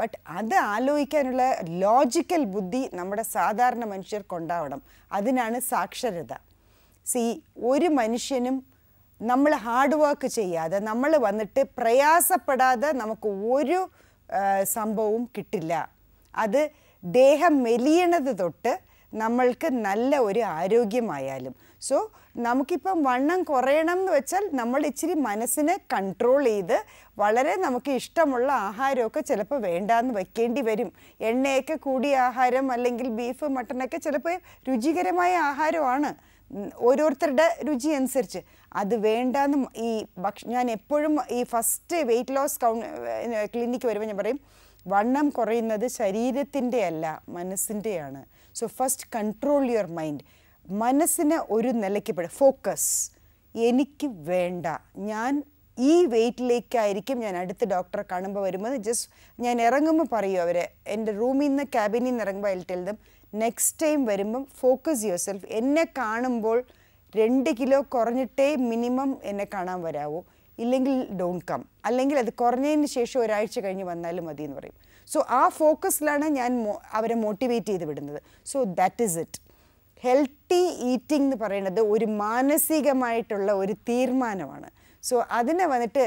S1: but അത് ആലോചിക്കാനുള്ള ലോജിക്കൽ ബുദ്ധി നമ്മുടെ സാധാരണ മനുഷ്യർക്കുണ്ടാവണം അതിനാണ് സാക്ഷരത സി ഒരു മനുഷ്യനും നമ്മൾ ഹാർഡ് വർക്ക് ചെയ്യാതെ നമ്മൾ വന്നിട്ട് പ്രയാസപ്പെടാതെ നമുക്ക് ഒരു സംഭവവും കിട്ടില്ല അത് ദേഹം മെലിയണത് തൊട്ട് നമ്മൾക്ക് നല്ല ഒരു ആരോഗ്യമായാലും സോ നമുക്കിപ്പം വണ്ണം കുറയണം എന്ന് വെച്ചാൽ നമ്മൾ ഇച്ചിരി മനസ്സിനെ കൺട്രോൾ ചെയ്ത് വളരെ നമുക്ക് ഇഷ്ടമുള്ള ആഹാരമൊക്കെ ചിലപ്പോൾ വേണ്ടാന്ന് വെക്കേണ്ടി വരും എണ്ണയൊക്കെ കൂടിയ ആഹാരം അല്ലെങ്കിൽ ബീഫ് മട്ടനൊക്കെ ചിലപ്പോൾ രുചികരമായ ആഹാരമാണ് ഓരോരുത്തരുടെ രുചി അനുസരിച്ച് അത് വേണ്ടാന്ന് ഈ ഭക്ഷ ഞാൻ എപ്പോഴും ഈ ഫസ്റ്റ് വെയിറ്റ് ലോസ് കൗ ക്ലിനിക്ക് വരുമ്പോൾ ഞാൻ പറയും വണ്ണം കുറയുന്നത് ശരീരത്തിൻ്റെ അല്ല മനസ്സിൻ്റെയാണ് so first control your mind മനസ്സിനെ ഒരു നിലയ്ക്ക് പോയി ഫോക്കസ് എനിക്ക് വേണ്ട ഞാൻ ഈ വെയിറ്റിലേക്കായിരിക്കും ഞാൻ അടുത്ത ഡോക്ടറെ കാണുമ്പോൾ വരുമ്പോൾ ജസ്റ്റ് ഞാൻ ഇറങ്ങുമ്പോൾ പറയും അവരെ എൻ്റെ റൂമിൽ നിന്ന് ക്യാബിനിൽ നിന്ന് ഇറങ്ങുമ്പോൾ അതിൽ തെളിതും നെക്സ്റ്റ് ടൈം വരുമ്പം ഫോക്കസ് യുവർ സെൽഫ് എന്നെ കാണുമ്പോൾ രണ്ട് കിലോ കുറഞ്ഞിട്ടേ മിനിമം എന്നെ കാണാൻ വരാവൂ ഇല്ലെങ്കിൽ ഡോണ്ട് കം അല്ലെങ്കിൽ അത് കുറഞ്ഞതിന് ശേഷം ഒരാഴ്ച കഴിഞ്ഞ് വന്നാലും മതി എന്ന് പറയും സോ ആ ഫോക്കസിലാണ് ഞാൻ അവരെ മോട്ടിവേറ്റ് ചെയ്ത് വിടുന്നത് so that is it healthy eating എന്ന് പറയുന്നത് ഒരു മാനസികമായിട്ടുള്ള ഒരു തീരുമാനമാണ് സോ അതിനെ വന്നിട്ട്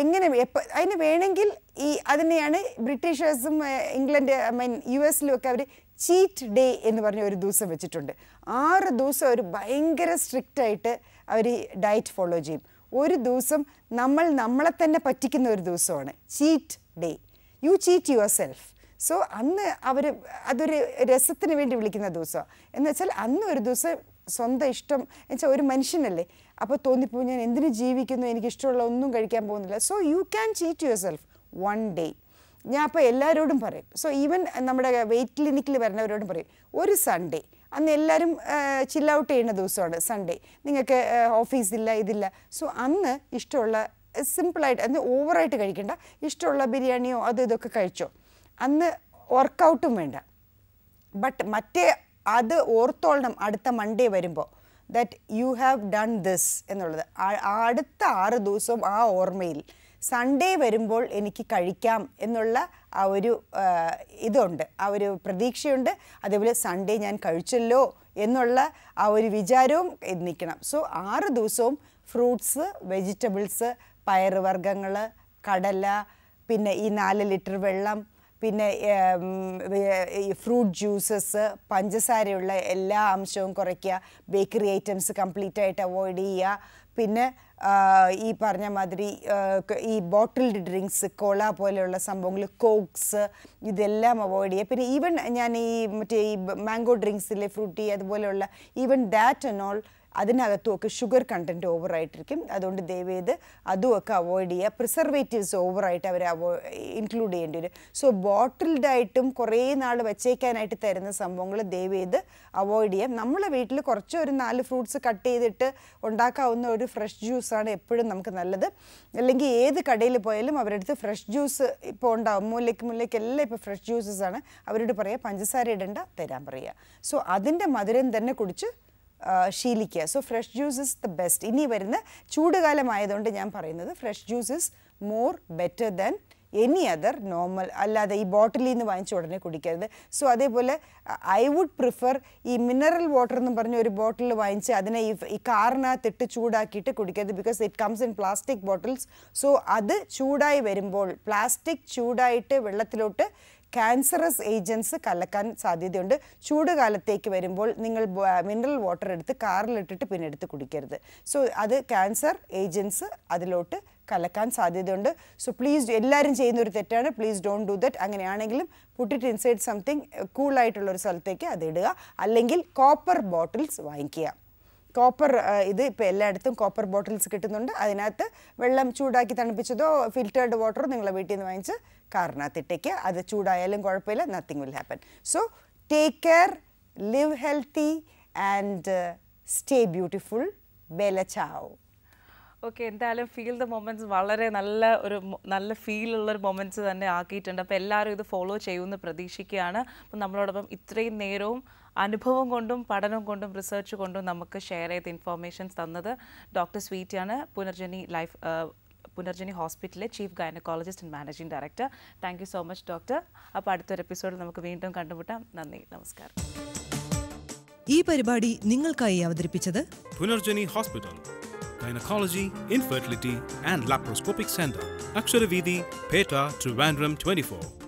S1: എങ്ങനെ എപ്പോൾ അതിന് വേണമെങ്കിൽ ഈ അതിനെയാണ് ബ്രിട്ടീഷേഴ്സും ഇംഗ്ലണ്ട് ഐ മീൻ യു എസിലുമൊക്കെ അവർ ചീറ്റ് ഡേ എന്ന് പറഞ്ഞ ഒരു ദിവസം വെച്ചിട്ടുണ്ട് ആറ് ദിവസം അവർ ഭയങ്കര സ്ട്രിക്റ്റായിട്ട് അവർ ഡയറ്റ് ഫോളോ ചെയ്യും ഒരു ദിവസം നമ്മൾ നമ്മളെ തന്നെ പറ്റിക്കുന്ന ഒരു ദിവസമാണ് cheat day you cheat yourself so അന്ന് അവർ അതൊരു രസത്തിന് വേണ്ടി വിളിക്കുന്ന ദിവസമാണ് എന്ന് വെച്ചാൽ അന്ന് ഒരു ദിവസം സ്വന്തം ഇഷ്ടം എന്ന് വെച്ചാൽ ഒരു മനുഷ്യനല്ലേ അപ്പോൾ തോന്നിപ്പോൾ ഞാൻ എന്തിനു ജീവിക്കുന്നു എനിക്ക് ഇഷ്ടമുള്ള ഒന്നും കഴിക്കാൻ പോകുന്നില്ല so you can cheat yourself one day ഞാൻ അപ്പോൾ എല്ലാവരോടും പറയും സോ ഈവൻ നമ്മുടെ വെയിറ്റ് ക്ലിനിക്കിൽ വരുന്നവരോടും പറയും ഒരു സൺഡേ അന്ന് എല്ലാവരും ചില്ല ഔട്ട് ചെയ്യുന്ന ദിവസമാണ് സൺഡേ നിങ്ങൾക്ക് ഓഫീസില്ല ഇതില്ല സോ അന്ന് ഇഷ്ടമുള്ള സിമ്പിളായിട്ട് അന്ന് ഓവറായിട്ട് കഴിക്കണ്ട ഇഷ്ടമുള്ള ബിരിയാണിയോ അത് ഇതൊക്കെ കഴിച്ചോ അന്ന് വർക്കൗട്ടും വേണ്ട ബട്ട് മറ്റേ അത് ഓർത്തോളണം അടുത്ത മൺഡേ വരുമ്പോൾ that you have done this എന്നുള്ളത് അടുത്ത ആറ് ദിവസവും ആ ഓർമ്മയിൽ സൺഡേ വരുമ്പോൾ എനിക്ക് കഴിക്കാം എന്നുള്ള ആ ഒരു ഇതുണ്ട് ആ ഒരു പ്രതീക്ഷയുണ്ട് അതേപോലെ സൺഡേ ഞാൻ കഴിച്ചല്ലോ എന്നുള്ള ആ ഒരു വിചാരവും നിൽക്കണം സോ ആറ് ദിവസവും ഫ്രൂട്ട്സ് വെജിറ്റബിൾസ് പയറുവർഗ്ഗങ്ങൾ കടല പിന്നെ ഈ നാല് ലിറ്റർ വെള്ളം പിന്നെ ഫ്രൂട്ട് ജ്യൂസസ് പഞ്ചസാരയുള്ള എല്ലാ അംശവും കുറയ്ക്കുക ബേക്കറി ഐറ്റംസ് കംപ്ലീറ്റ് ആയിട്ട് അവോയ്ഡ് ചെയ്യുക പിന്നെ ഈ പറഞ്ഞ മാതിരി ഈ ബോട്ടിൽഡ് ഡ്രിങ്ക്സ് കോള പോലെയുള്ള സംഭവങ്ങൾ കോക്സ് ഇതെല്ലാം അവോയ്ഡ് ചെയ്യുക പിന്നെ ഈവൻ ഞാൻ ഈ മറ്റേ ഈ മാംഗോ ഡ്രിങ്ക്സിലെ ഫ്രൂട്ടി അതുപോലെയുള്ള ഈവൻ ദാറ്റ് ആൻഡ് ഓൾ ഒക്കെ ഷുഗർ കണ്ടൻറ്റ് ഓവറായിട്ടിരിക്കും അതുകൊണ്ട് ദയവേത് അതുമൊക്കെ അവോയ്ഡ് ചെയ്യുക പ്രിസർവേറ്റീവ്സ് ഓവറായിട്ട് അവർ അവോ ഇൻക്ലൂഡ് ചെയ്യേണ്ടി വരും സോ ബോട്ടിൽഡായിട്ടും കുറേ നാൾ വെച്ചേക്കാനായിട്ട് തരുന്ന സംഭവങ്ങൾ ദയവേത് അവോയ്ഡ് ചെയ്യാം നമ്മളെ വീട്ടിൽ കുറച്ച് ഒരു നാല് ഫ്രൂട്ട്സ് കട്ട് ചെയ്തിട്ട് ഉണ്ടാക്കാവുന്ന ഒരു ഫ്രഷ് ജ്യൂസാണ് എപ്പോഴും നമുക്ക് നല്ലത് അല്ലെങ്കിൽ ഏത് കടയിൽ പോയാലും അവരുടെ അടുത്ത് ഫ്രഷ് ജ്യൂസ് ഇപ്പോൾ ഉണ്ടാവും മൂലയ്ക്ക് മൂലയ്ക്ക് എല്ലാം ഇപ്പോൾ ഫ്രഷ് ജ്യൂസസ് ആണ് അവരോട് പറയുക പഞ്ചസാര ഇടണ്ട തരാൻ പറയുക സോ അതിൻ്റെ മധുരം തന്നെ കുടിച്ച് ശീലിക്കുക so fresh juice is the best ഇനി വരുന്ന ചൂടുകാലമായതുകൊണ്ട് ഞാൻ പറയുന്നത് fresh juice is more better than any other normal അല്ലാതെ ഈ ബോട്ടിലിൽ നിന്ന് വാങ്ങിച്ച ഉടനെ കുടിക്കരുത് സോ അതേപോലെ ഐ വുഡ് പ്രിഫർ ഈ മിനറൽ വാട്ടർ എന്ന് പറഞ്ഞ ഒരു ബോട്ടിൽ വാങ്ങിച്ച് അതിനെ ഈ കാറിനകത്തിട്ട് ചൂടാക്കിയിട്ട് കുടിക്കരുത് because it comes in plastic bottles so അത് ചൂടായി വരുമ്പോൾ പ്ലാസ്റ്റിക് ചൂടായിട്ട് വെള്ളത്തിലോട്ട് ക്യാൻസറസ് ഏജൻസ് കലക്കാൻ സാധ്യതയുണ്ട് ചൂട് കാലത്തേക്ക് വരുമ്പോൾ നിങ്ങൾ മിനറൽ വാട്ടർ എടുത്ത് കാറിലിട്ടിട്ട് പിന്നെ എടുത്ത് കുടിക്കരുത് സോ അത് ക്യാൻസർ ഏജൻസ് അതിലോട്ട് കലക്കാൻ സാധ്യതയുണ്ട് സോ പ്ലീസ് എല്ലാവരും ചെയ്യുന്ന ഒരു തെറ്റാണ് പ്ലീസ് ഡോണ്ട് ഡു ദറ്റ് അങ്ങനെയാണെങ്കിലും പുട്ടിട്ട് ഇൻസൈഡ് സംതിങ് കൂളായിട്ടുള്ള ഒരു സ്ഥലത്തേക്ക് അത് ഇടുക അല്ലെങ്കിൽ കോപ്പർ ബോട്ടിൽസ് വാങ്ങിക്കുക കോപ്പർ ഇത് ഇപ്പം എല്ലായിടത്തും കോപ്പർ ബോട്ടിൽസ് കിട്ടുന്നുണ്ട് അതിനകത്ത് വെള്ളം ചൂടാക്കി തണുപ്പിച്ചതോ ഫിൽറ്റേർഡ് വാട്ടറോ നിങ്ങളെ വീട്ടിൽ നിന്ന് വാങ്ങിച്ച് കാറിനകത്ത് ഇട്ടേക്ക് അത് ചൂടായാലും കുഴപ്പമില്ല nothing will happen so take care live healthy and stay beautiful beautiful. Bella
S3: okay എന്തായാലും ഫീൽ ദ മൊമെന്റ്സ് വളരെ നല്ല ഒരു നല്ല ഫീലുള്ള ഒരു മൊമെന്റ്സ് തന്നെ ആക്കിയിട്ടുണ്ട് അപ്പോൾ എല്ലാവരും ഇത് ഫോളോ ചെയ്യുമെന്ന് പ്രതീക്ഷിക്കുകയാണ് അപ്പം നമ്മളോടൊപ്പം ഇത്രയും നേരവും അനുഭവം കൊണ്ടും പഠനം കൊണ്ടും റിസർച്ച് കൊണ്ടും നമുക്ക് ഷെയർ ചെയ്ത ഇൻഫോർമേഷൻസ് തന്നത് ഡോക്ടർ സ്വീറ്റാണ് പുനർജനി ലൈഫ് പുനർജനി ഹോസ്പിറ്റലിലെ chief gynaecologist and managing director thank so much doctor അപ്പോൾ അടുത്തൊരു എപ്പിസോഡിൽ നമുക്ക് വീണ്ടും കണ്ടുമുട്ടാം നന്ദി നമസ്കാരം
S1: ഈ പരിപാടി നിങ്ങൾക്കായി അവതരിപ്പിച്ചത്
S2: Punarjani hospital gynecology, infertility, and laparoscopic center. Aksharavidi, Peta, Trivandrum 24.